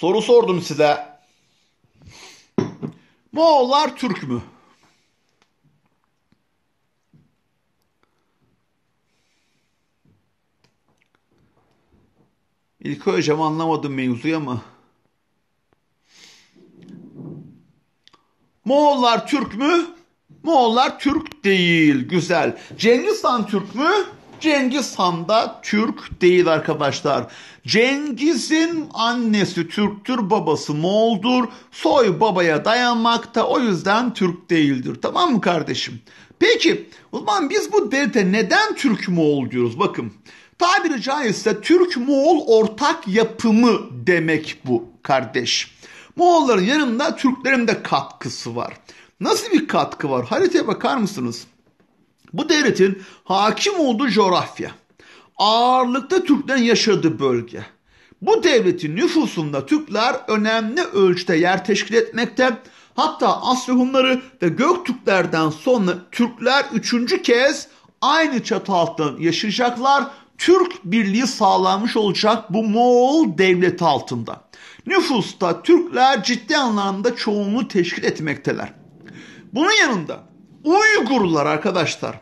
Soru sordum size. Moğollar Türk mü? İlk hocam anlamadım mevzuyu ama. Moğollar Türk mü? Moğollar Türk değil. Güzel. Cengiz Han Türk mü? Cengiz Han da Türk değil arkadaşlar. Cengiz'in annesi Türktür, babası Moğol'dur. Soy babaya dayanmakta o yüzden Türk değildir. Tamam mı kardeşim? Peki o zaman biz bu devlete neden Türk Moğol diyoruz? Bakın tabiri caizse Türk-Moğol ortak yapımı demek bu kardeş. Moğolların yanında Türklerin de katkısı var. Nasıl bir katkı var? Haritaya bakar mısınız? Bu devletin hakim olduğu coğrafya, ağırlıkta Türklerin yaşadığı bölge. Bu devletin nüfusunda Türkler önemli ölçüde yer teşkil etmekte. Hatta Asya Hunları ve Göktürklerden sonra Türkler üçüncü kez aynı çatı altında yaşayacaklar. Türk birliği sağlanmış olacak bu Moğol devleti altında. Nüfusta Türkler ciddi anlamda çoğunluğu teşkil etmekteler. Bunun yanında Uygurlar arkadaşlar.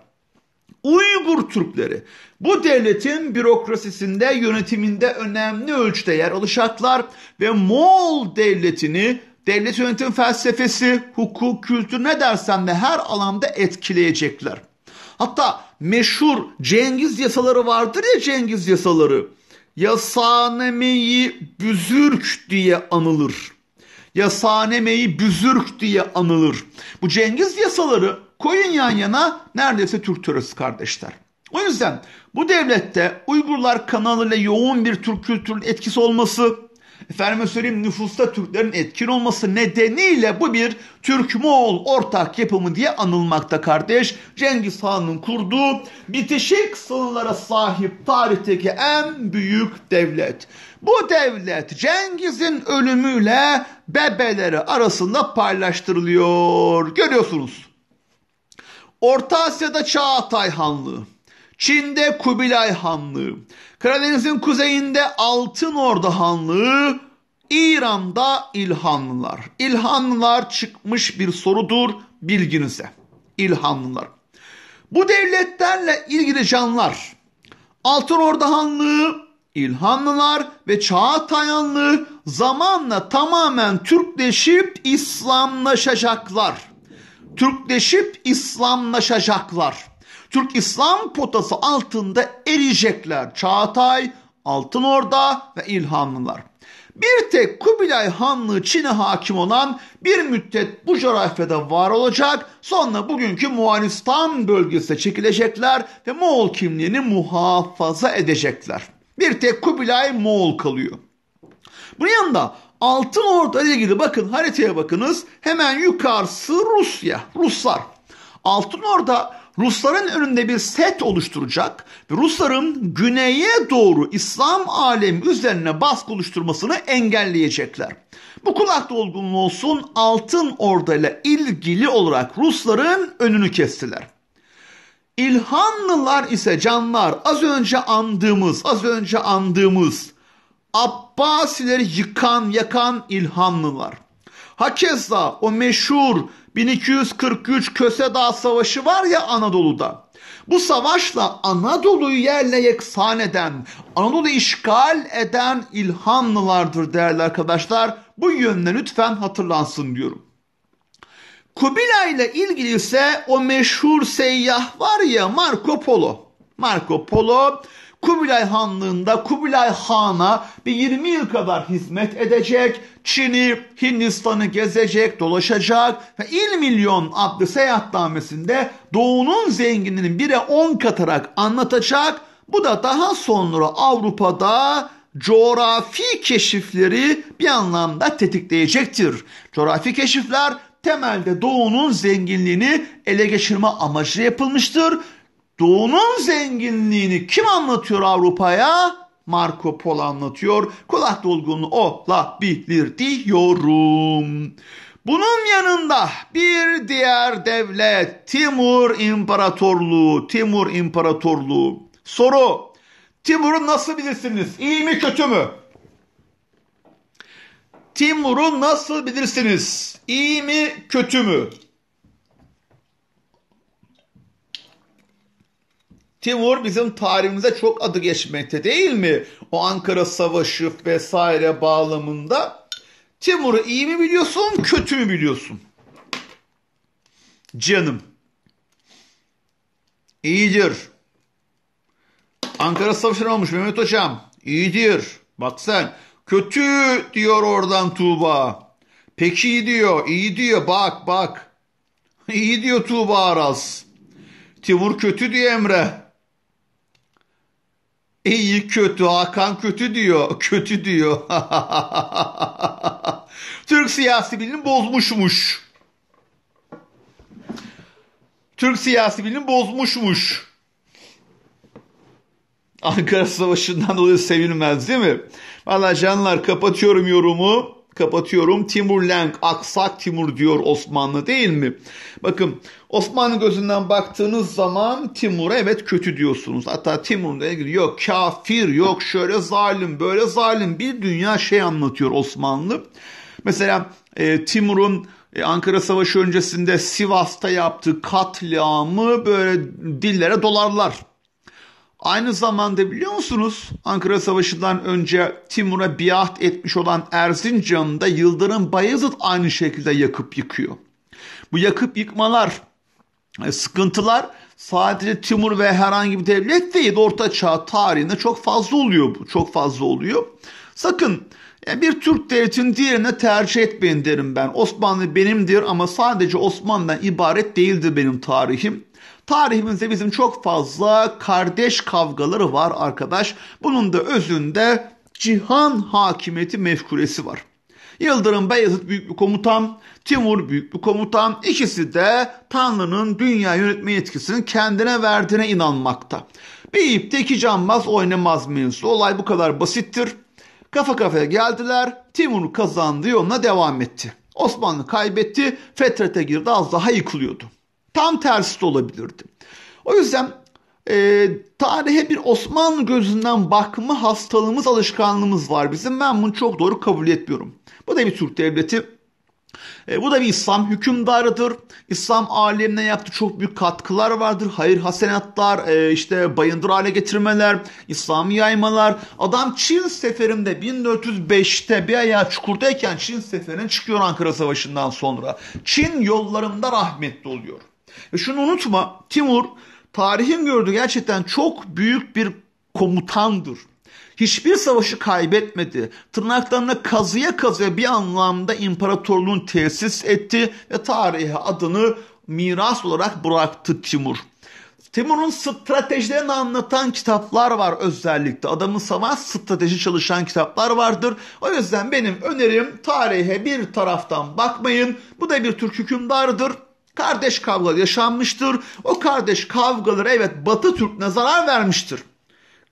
Uygur Türkleri bu devletin bürokrasisinde yönetiminde önemli ölçüde yer alışaklar ve Moğol devletini devlet yönetim felsefesi, hukuk, kültür ne dersen de her alanda etkileyecekler. Hatta meşhur Cengiz yasaları vardır ya Cengiz yasaları. Yasanemeyi büzürk diye anılır. Yasanemeyi büzürk diye anılır. Bu Cengiz yasaları Koyun yan yana neredeyse Türk töresi kardeşler. O yüzden bu devlette Uygurlar ile yoğun bir Türk kültürünün etkisi olması, efendime söyleyeyim nüfusta Türklerin etkin olması nedeniyle bu bir Türk-Moğol ortak yapımı diye anılmakta kardeş. Cengiz Han'ın kurduğu bitişik sınırlara sahip tarihteki en büyük devlet. Bu devlet Cengiz'in ölümüyle bebeleri arasında paylaştırılıyor. Görüyorsunuz. Orta Asya'da Çağatay Hanlığı, Çin'de Kubilay Hanlığı, Karadeniz'in kuzeyinde Altın Ordu Hanlığı, İran'da İlhanlılar. İlhanlılar çıkmış bir sorudur bilginize. İlhanlılar. Bu devletlerle ilgili canlar Altın Ordu Hanlığı, İlhanlılar ve Çağatay Hanlığı zamanla tamamen Türkleşip İslamlaşacaklar. Türkleşip İslamlaşacaklar. Türk İslam potası altında eriyecekler. Çağatay, Altınorda ve İlhanlılar. Bir tek Kubilay Hanlı Çin'e hakim olan bir müddet bu coğrafyada var olacak. Sonra bugünkü Muhanistan bölgesine çekilecekler ve Moğol kimliğini muhafaza edecekler. Bir tek Kubilay Moğol kalıyor. Bunun yanında altın ordu ile ilgili bakın haritaya bakınız. Hemen yukarısı Rusya, Ruslar. Altın orada Rusların önünde bir set oluşturacak ve Rusların güneye doğru İslam alemi üzerine baskı oluşturmasını engelleyecekler. Bu kulak dolgunluğu olsun altın ordayla ilgili olarak Rusların önünü kestiler. İlhanlılar ise canlar az önce andığımız, az önce andığımız Abbasileri yıkan yakan İlhanlılar. Hakeza o meşhur 1243 Köse Dağ Savaşı var ya Anadolu'da. Bu savaşla Anadolu'yu yerle yeksan eden, Anadolu'yu işgal eden İlhanlılardır değerli arkadaşlar. Bu yönle lütfen hatırlansın diyorum. Kubilay ile ilgili ise o meşhur seyyah var ya Marco Polo. Marco Polo Kubilay Hanlığında Kubilay Han'a bir 20 yıl kadar hizmet edecek. Çin'i, Hindistan'ı gezecek, dolaşacak ve il Milyon adlı seyahatnamesinde doğunun zengininin bire 10 katarak anlatacak. Bu da daha sonra Avrupa'da coğrafi keşifleri bir anlamda tetikleyecektir. Coğrafi keşifler temelde doğunun zenginliğini ele geçirme amacı yapılmıştır. Doğu'nun zenginliğini kim anlatıyor Avrupa'ya? Marco Polo anlatıyor. Kulak dolgunluğu olabilir diyorum. Bunun yanında bir diğer devlet Timur İmparatorluğu. Timur İmparatorluğu. Soru. Timur'u nasıl bilirsiniz? İyi mi kötü mü? Timur'u nasıl bilirsiniz? İyi mi kötü mü? Timur bizim tarihimize çok adı geçmekte değil mi? O Ankara Savaşı vesaire bağlamında Timur'u iyi mi biliyorsun, kötü mü biliyorsun? Canım. İyidir. Ankara Savaşı'na olmuş Mehmet Hocam. İyidir. Bak sen. Kötü diyor oradan Tuğba. Peki iyi diyor. İyi diyor. Bak bak. İyi diyor Tuğba Aras. Timur kötü diyor Emre. İyi kötü Hakan kötü diyor. Kötü diyor. Türk siyasi bilimi bozmuşmuş. Türk siyasi bilimi bozmuşmuş. Ankara Savaşı'ndan dolayı sevinmez değil mi? Valla canlar kapatıyorum yorumu kapatıyorum. Timurlenk, Aksak Timur diyor Osmanlı değil mi? Bakın Osmanlı gözünden baktığınız zaman Timur'a evet kötü diyorsunuz. Hatta Timur'un ilgili yok kafir, yok şöyle zalim, böyle zalim bir dünya şey anlatıyor Osmanlı. Mesela e, Timur'un e, Ankara Savaşı öncesinde Sivas'ta yaptığı katliamı böyle dillere dolarlar. Aynı zamanda biliyor musunuz Ankara Savaşı'ndan önce Timur'a biat etmiş olan Erzincan'da Yıldırım Bayezid aynı şekilde yakıp yıkıyor. Bu yakıp yıkmalar, e, sıkıntılar sadece Timur ve herhangi bir devlet değil Orta Çağ tarihinde çok fazla oluyor bu. Çok fazla oluyor. Sakın e, bir Türk devletinin diğerine tercih etmeyin derim ben. Osmanlı benimdir ama sadece Osmanlı'dan ibaret değildir benim tarihim. Tarihimizde bizim çok fazla kardeş kavgaları var arkadaş. Bunun da özünde cihan hakimiyeti mefkuresi var. Yıldırım Beyazıt büyük bir komutan, Timur büyük bir komutan. İkisi de Tanrı'nın dünya yönetme yetkisinin kendine verdiğine inanmakta. Bir ipte iki cambaz oynamaz mevzusu. Olay bu kadar basittir. Kafa kafaya geldiler. Timur kazandı yoluna devam etti. Osmanlı kaybetti. Fetret'e girdi az daha yıkılıyordu. Tam tersi de olabilirdi. O yüzden e, tarihe bir Osmanlı gözünden bakma hastalığımız, alışkanlığımız var bizim. Ben bunu çok doğru kabul etmiyorum. Bu da bir Türk devleti. E, bu da bir İslam hükümdarıdır. İslam alemine yaptığı çok büyük katkılar vardır. Hayır hasenatlar, e, işte bayındır hale getirmeler, İslami yaymalar. Adam Çin seferinde 1405'te bir ayağı çukurdayken Çin seferine çıkıyor Ankara Savaşı'ndan sonra. Çin yollarında rahmetli oluyor. Ve şunu unutma Timur tarihin gördüğü gerçekten çok büyük bir komutandır. Hiçbir savaşı kaybetmedi. Tırnaklarına kazıya kazıya bir anlamda imparatorluğun tesis etti ve tarihe adını miras olarak bıraktı Timur. Timur'un stratejilerini anlatan kitaplar var özellikle. Adamın savaş strateji çalışan kitaplar vardır. O yüzden benim önerim tarihe bir taraftan bakmayın. Bu da bir Türk hükümdarıdır Kardeş kavgaları yaşanmıştır. O kardeş kavgaları evet Batı Türk'üne zarar vermiştir.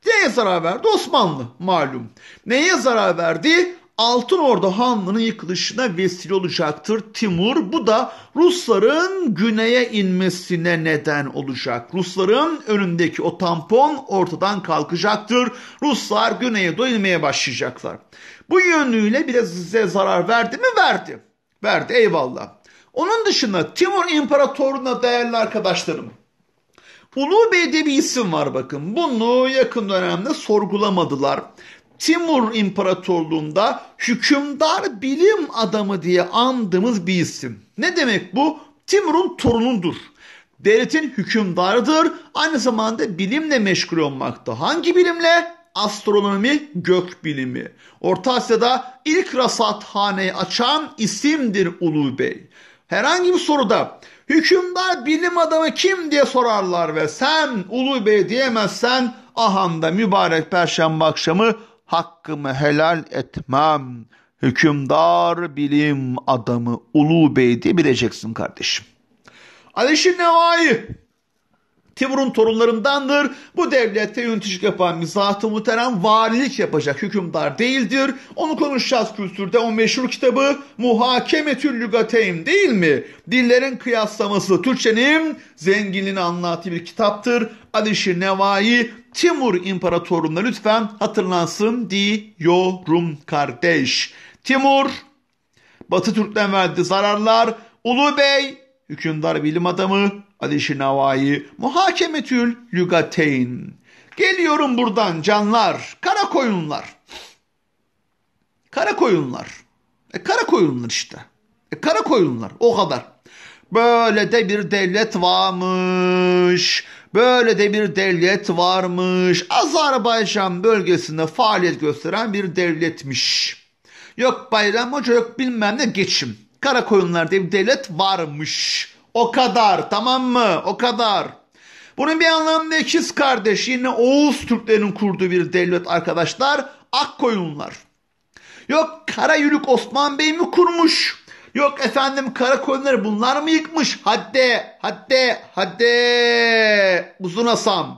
Neye zarar verdi? Osmanlı malum. Neye zarar verdi? Altın Ordu Hanlığı'nın yıkılışına vesile olacaktır Timur. Bu da Rusların güneye inmesine neden olacak. Rusların önündeki o tampon ortadan kalkacaktır. Ruslar güneye doğru inmeye başlayacaklar. Bu yönüyle bile size zarar verdi mi? Verdi. Verdi eyvallah. Onun dışında Timur İmparatorluğu'na değerli arkadaşlarım. Ulu Bey bir isim var bakın. Bunu yakın dönemde sorgulamadılar. Timur İmparatorluğu'nda hükümdar bilim adamı diye andığımız bir isim. Ne demek bu? Timur'un torunudur. Devletin hükümdarıdır. Aynı zamanda bilimle meşgul olmakta. Hangi bilimle? Astronomi, gök bilimi. Orta Asya'da ilk rasathaneyi açan isimdir Ulu Bey. Herhangi bir soruda hükümdar bilim adamı kim diye sorarlar ve sen Ulu Bey diyemezsen ahanda mübarek perşembe akşamı hakkımı helal etmem. Hükümdar bilim adamı Ulu Bey diye bileceksin kardeşim. Alişi Nevai Timur'un torunlarındandır. Bu devlette yöneticilik yapan bir zat-ı muhterem valilik yapacak hükümdar değildir. Onu konuşacağız kültürde. O meşhur kitabı Muhakemetül Lügateyn değil mi? Dillerin kıyaslaması Türkçenin zenginliğini anlattığı bir kitaptır. Adişi Nevai Timur İmparatorluğu'na lütfen hatırlansın diyorum kardeş. Timur Batı Türk'ten verdi zararlar Ulu Bey hükümdar bilim adamı Alişi Navai Muhakemetül Lügateyn. Geliyorum buradan canlar, kara koyunlar. Kara koyunlar. E, kara koyunlar işte. E, kara koyunlar o kadar. Böyle de bir devlet varmış. Böyle de bir devlet varmış. Azerbaycan bölgesinde faaliyet gösteren bir devletmiş. Yok Bayram Hoca yok bilmem ne geçim. Kara koyunlar diye bir devlet varmış. O kadar tamam mı? O kadar. Bunun bir anlamda ikiz kardeş yine Oğuz Türklerin kurduğu bir devlet arkadaşlar Akkoyunlar. Yok Karayülük Osman Bey mi kurmuş? Yok efendim Karakoyunları bunlar mı yıkmış? Hadde, hadde, hadde. Uzun Hasan.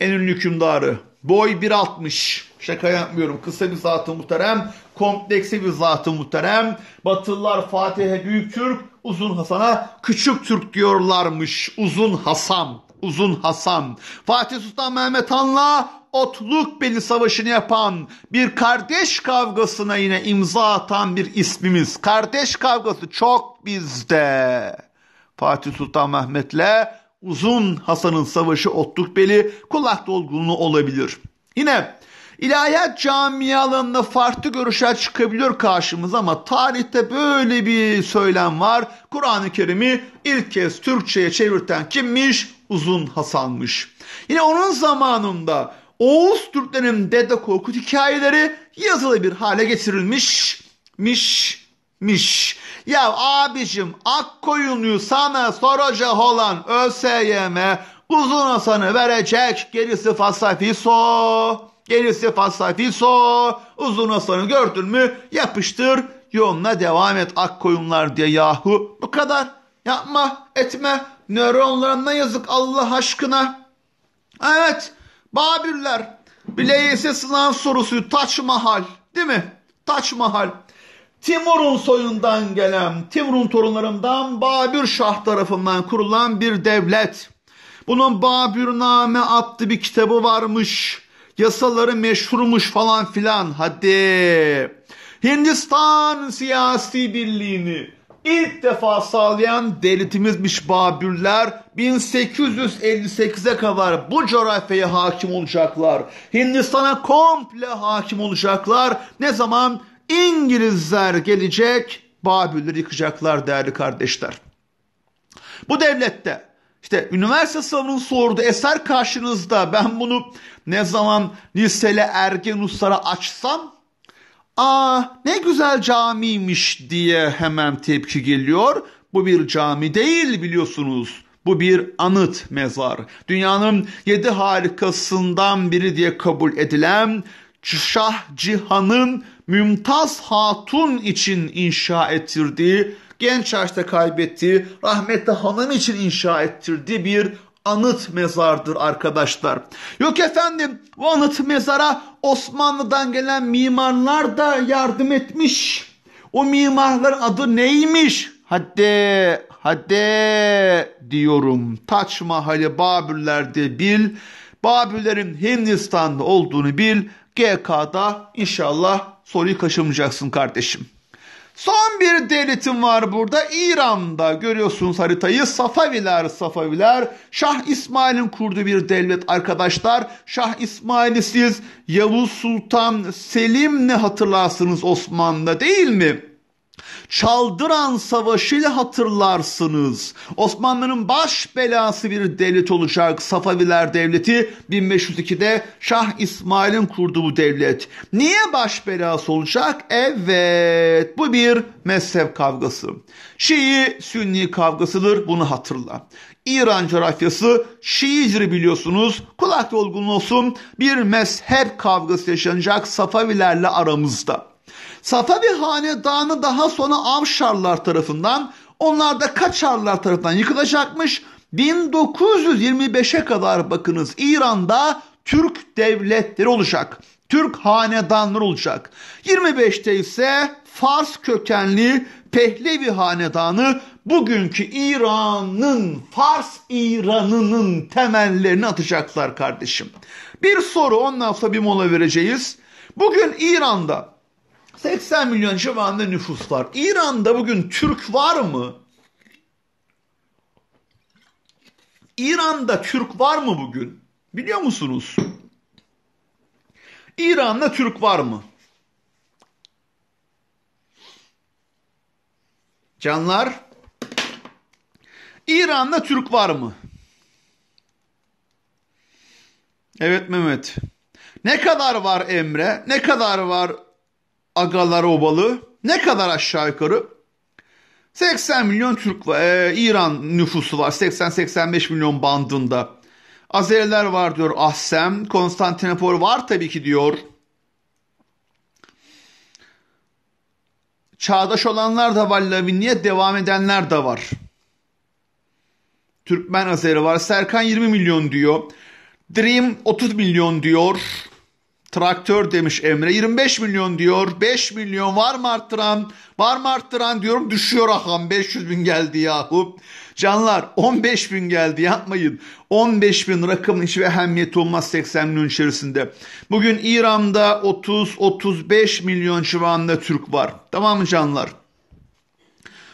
En ünlü hükümdarı. Boy 1.60. Şaka yapmıyorum. Kısa bir zatı muhterem. Kompleksi bir zatı muhterem. Batılılar Fatih'e büyük Türk, uzun Hasan'a küçük Türk diyorlarmış. Uzun Hasan. Uzun Hasan. Fatih Sultan Mehmet Han'la Otluk Beli Savaşı'nı yapan bir kardeş kavgasına yine imza atan bir ismimiz. Kardeş kavgası çok bizde. Fatih Sultan Mehmet'le Uzun Hasan'ın savaşı Otlukbeli kulak dolgunluğu olabilir. Yine İlahiyat camialarında farklı görüşler çıkabiliyor karşımıza ama tarihte böyle bir söylem var. Kur'an-ı Kerim'i ilk kez Türkçe'ye çevirten kimmiş? Uzun Hasan'mış. Yine onun zamanında Oğuz Türklerin Dede Korkut hikayeleri yazılı bir hale getirilmiş. Miş, miş. Ya abicim ak koyunlu sana soracak olan ÖSYM uzun asanı verecek gerisi fasafiso. Gerisi fasafiso. Uzun asanı gördün mü yapıştır yoluna devam et ak koyunlar diye yahu. Bu kadar yapma etme nöronlarına yazık Allah aşkına. Evet Babürler bileğisi sınan sorusu taç mahal değil mi? Taç mahal Timur'un soyundan gelen, Timur'un torunlarından Babür Şah tarafından kurulan bir devlet. Bunun Babürname adlı bir kitabı varmış. Yasaları meşhurmuş falan filan. Hadi. Hindistan siyasi birliğini ilk defa sağlayan devletimizmiş Babürler 1858'e kadar bu coğrafyaya hakim olacaklar. Hindistan'a komple hakim olacaklar. Ne zaman İngilizler gelecek Babil'leri yıkacaklar değerli kardeşler. Bu devlette işte üniversite sınavının sorduğu eser karşınızda ben bunu ne zaman lisele ergen uslara açsam aa ne güzel camiymiş diye hemen tepki geliyor. Bu bir cami değil biliyorsunuz. Bu bir anıt mezar. Dünyanın yedi harikasından biri diye kabul edilen Şah Cihan'ın Mümtaz Hatun için inşa ettirdiği, genç yaşta kaybettiği, rahmetli hanım için inşa ettirdiği bir anıt mezardır arkadaşlar. Yok efendim bu anıt mezara Osmanlı'dan gelen mimarlar da yardım etmiş. O mimarların adı neymiş? Hadi, hadi diyorum. Taç Mahal'i Babürler de bil. Babürlerin Hindistan'da olduğunu bil. GK'da inşallah soruyu kaçırmayacaksın kardeşim. Son bir devletim var burada. İran'da görüyorsunuz haritayı. Safaviler, Safaviler. Şah İsmail'in kurduğu bir devlet arkadaşlar. Şah İsmail'i siz Yavuz Sultan Selim'le hatırlarsınız Osmanlı'da değil mi? Çaldıran Savaşı'yla hatırlarsınız. Osmanlı'nın baş belası bir devlet olacak Safaviler Devleti 1502'de Şah İsmail'in kurduğu bu devlet. Niye baş belası olacak? Evet bu bir mezhep kavgası. Şii Sünni kavgasıdır bunu hatırla. İran coğrafyası Şiidir biliyorsunuz. Kulak dolgun olsun bir mezhep kavgası yaşanacak Safavilerle aramızda. Safavi hanedanı daha sonra Avşarlar tarafından onlar da Kaçarlar tarafından yıkılacakmış. 1925'e kadar bakınız İran'da Türk devletleri olacak. Türk hanedanları olacak. 25'te ise Fars kökenli Pehlevi hanedanı bugünkü İran'ın, Fars İran'ının temellerini atacaklar kardeşim. Bir soru ondan sonra bir mola vereceğiz. Bugün İran'da 80 milyon civarında nüfus var. İran'da bugün Türk var mı? İran'da Türk var mı bugün? Biliyor musunuz? İran'da Türk var mı? Canlar, İran'da Türk var mı? Evet Mehmet. Ne kadar var Emre? Ne kadar var agalar obalı ne kadar aşağı yukarı? 80 milyon Türk var, e, İran nüfusu var 80-85 milyon bandında. Azeriler var diyor Ahsem, Konstantinopol var tabii ki diyor. Çağdaş olanlar da var Lavinli'ye devam edenler de var. Türkmen Azeri var. Serkan 20 milyon diyor. Dream 30 milyon diyor. Traktör demiş Emre. 25 milyon diyor. 5 milyon var mı arttıran? Var mı arttıran diyorum. Düşüyor rakam. 500 bin geldi yahu. Canlar 15 bin geldi yapmayın. 15 bin rakım hiç ve ehemmiyeti olmaz 80 milyon içerisinde. Bugün İran'da 30-35 milyon civarında Türk var. Tamam mı canlar?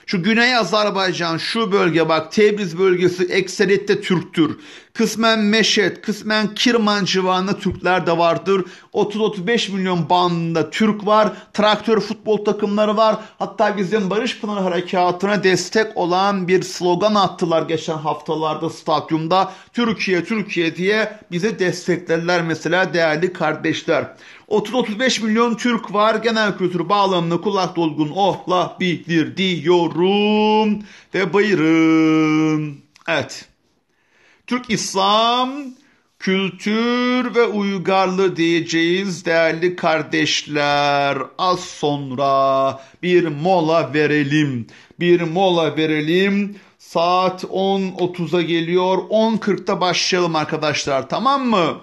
Şu Güney Azerbaycan şu bölge bak Tebriz bölgesi ekserette Türktür kısmen Meşet, kısmen Kirman civarında Türkler de vardır. 30-35 milyon bandında Türk var. Traktör futbol takımları var. Hatta bizim Barış Pınar Harekatı'na destek olan bir slogan attılar geçen haftalarda stadyumda. Türkiye, Türkiye diye bize desteklediler mesela değerli kardeşler. 30-35 milyon Türk var. Genel kültür bağlamında kulak dolgun ohla bildir diyorum. Ve bayırın. Evet. Türk İslam kültür ve uygarlığı diyeceğiz değerli kardeşler. Az sonra bir mola verelim. Bir mola verelim. Saat 10.30'a geliyor. 10.40'da başlayalım arkadaşlar tamam mı?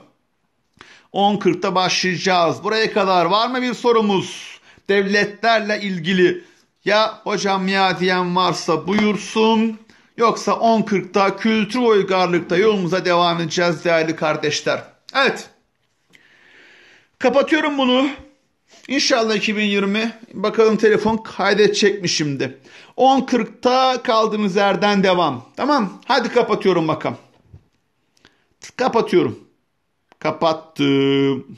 10.40'da başlayacağız. Buraya kadar var mı bir sorumuz? Devletlerle ilgili ya hocam ya diyen varsa buyursun. Yoksa 10.40'da kültür uygarlıkta yolumuza devam edeceğiz değerli kardeşler. Evet. Kapatıyorum bunu. İnşallah 2020 bakalım telefon kaydedecek mi şimdi? 10.40'ta kaldığımız yerden devam. Tamam. Hadi kapatıyorum bakalım. Kapatıyorum. Kapattım.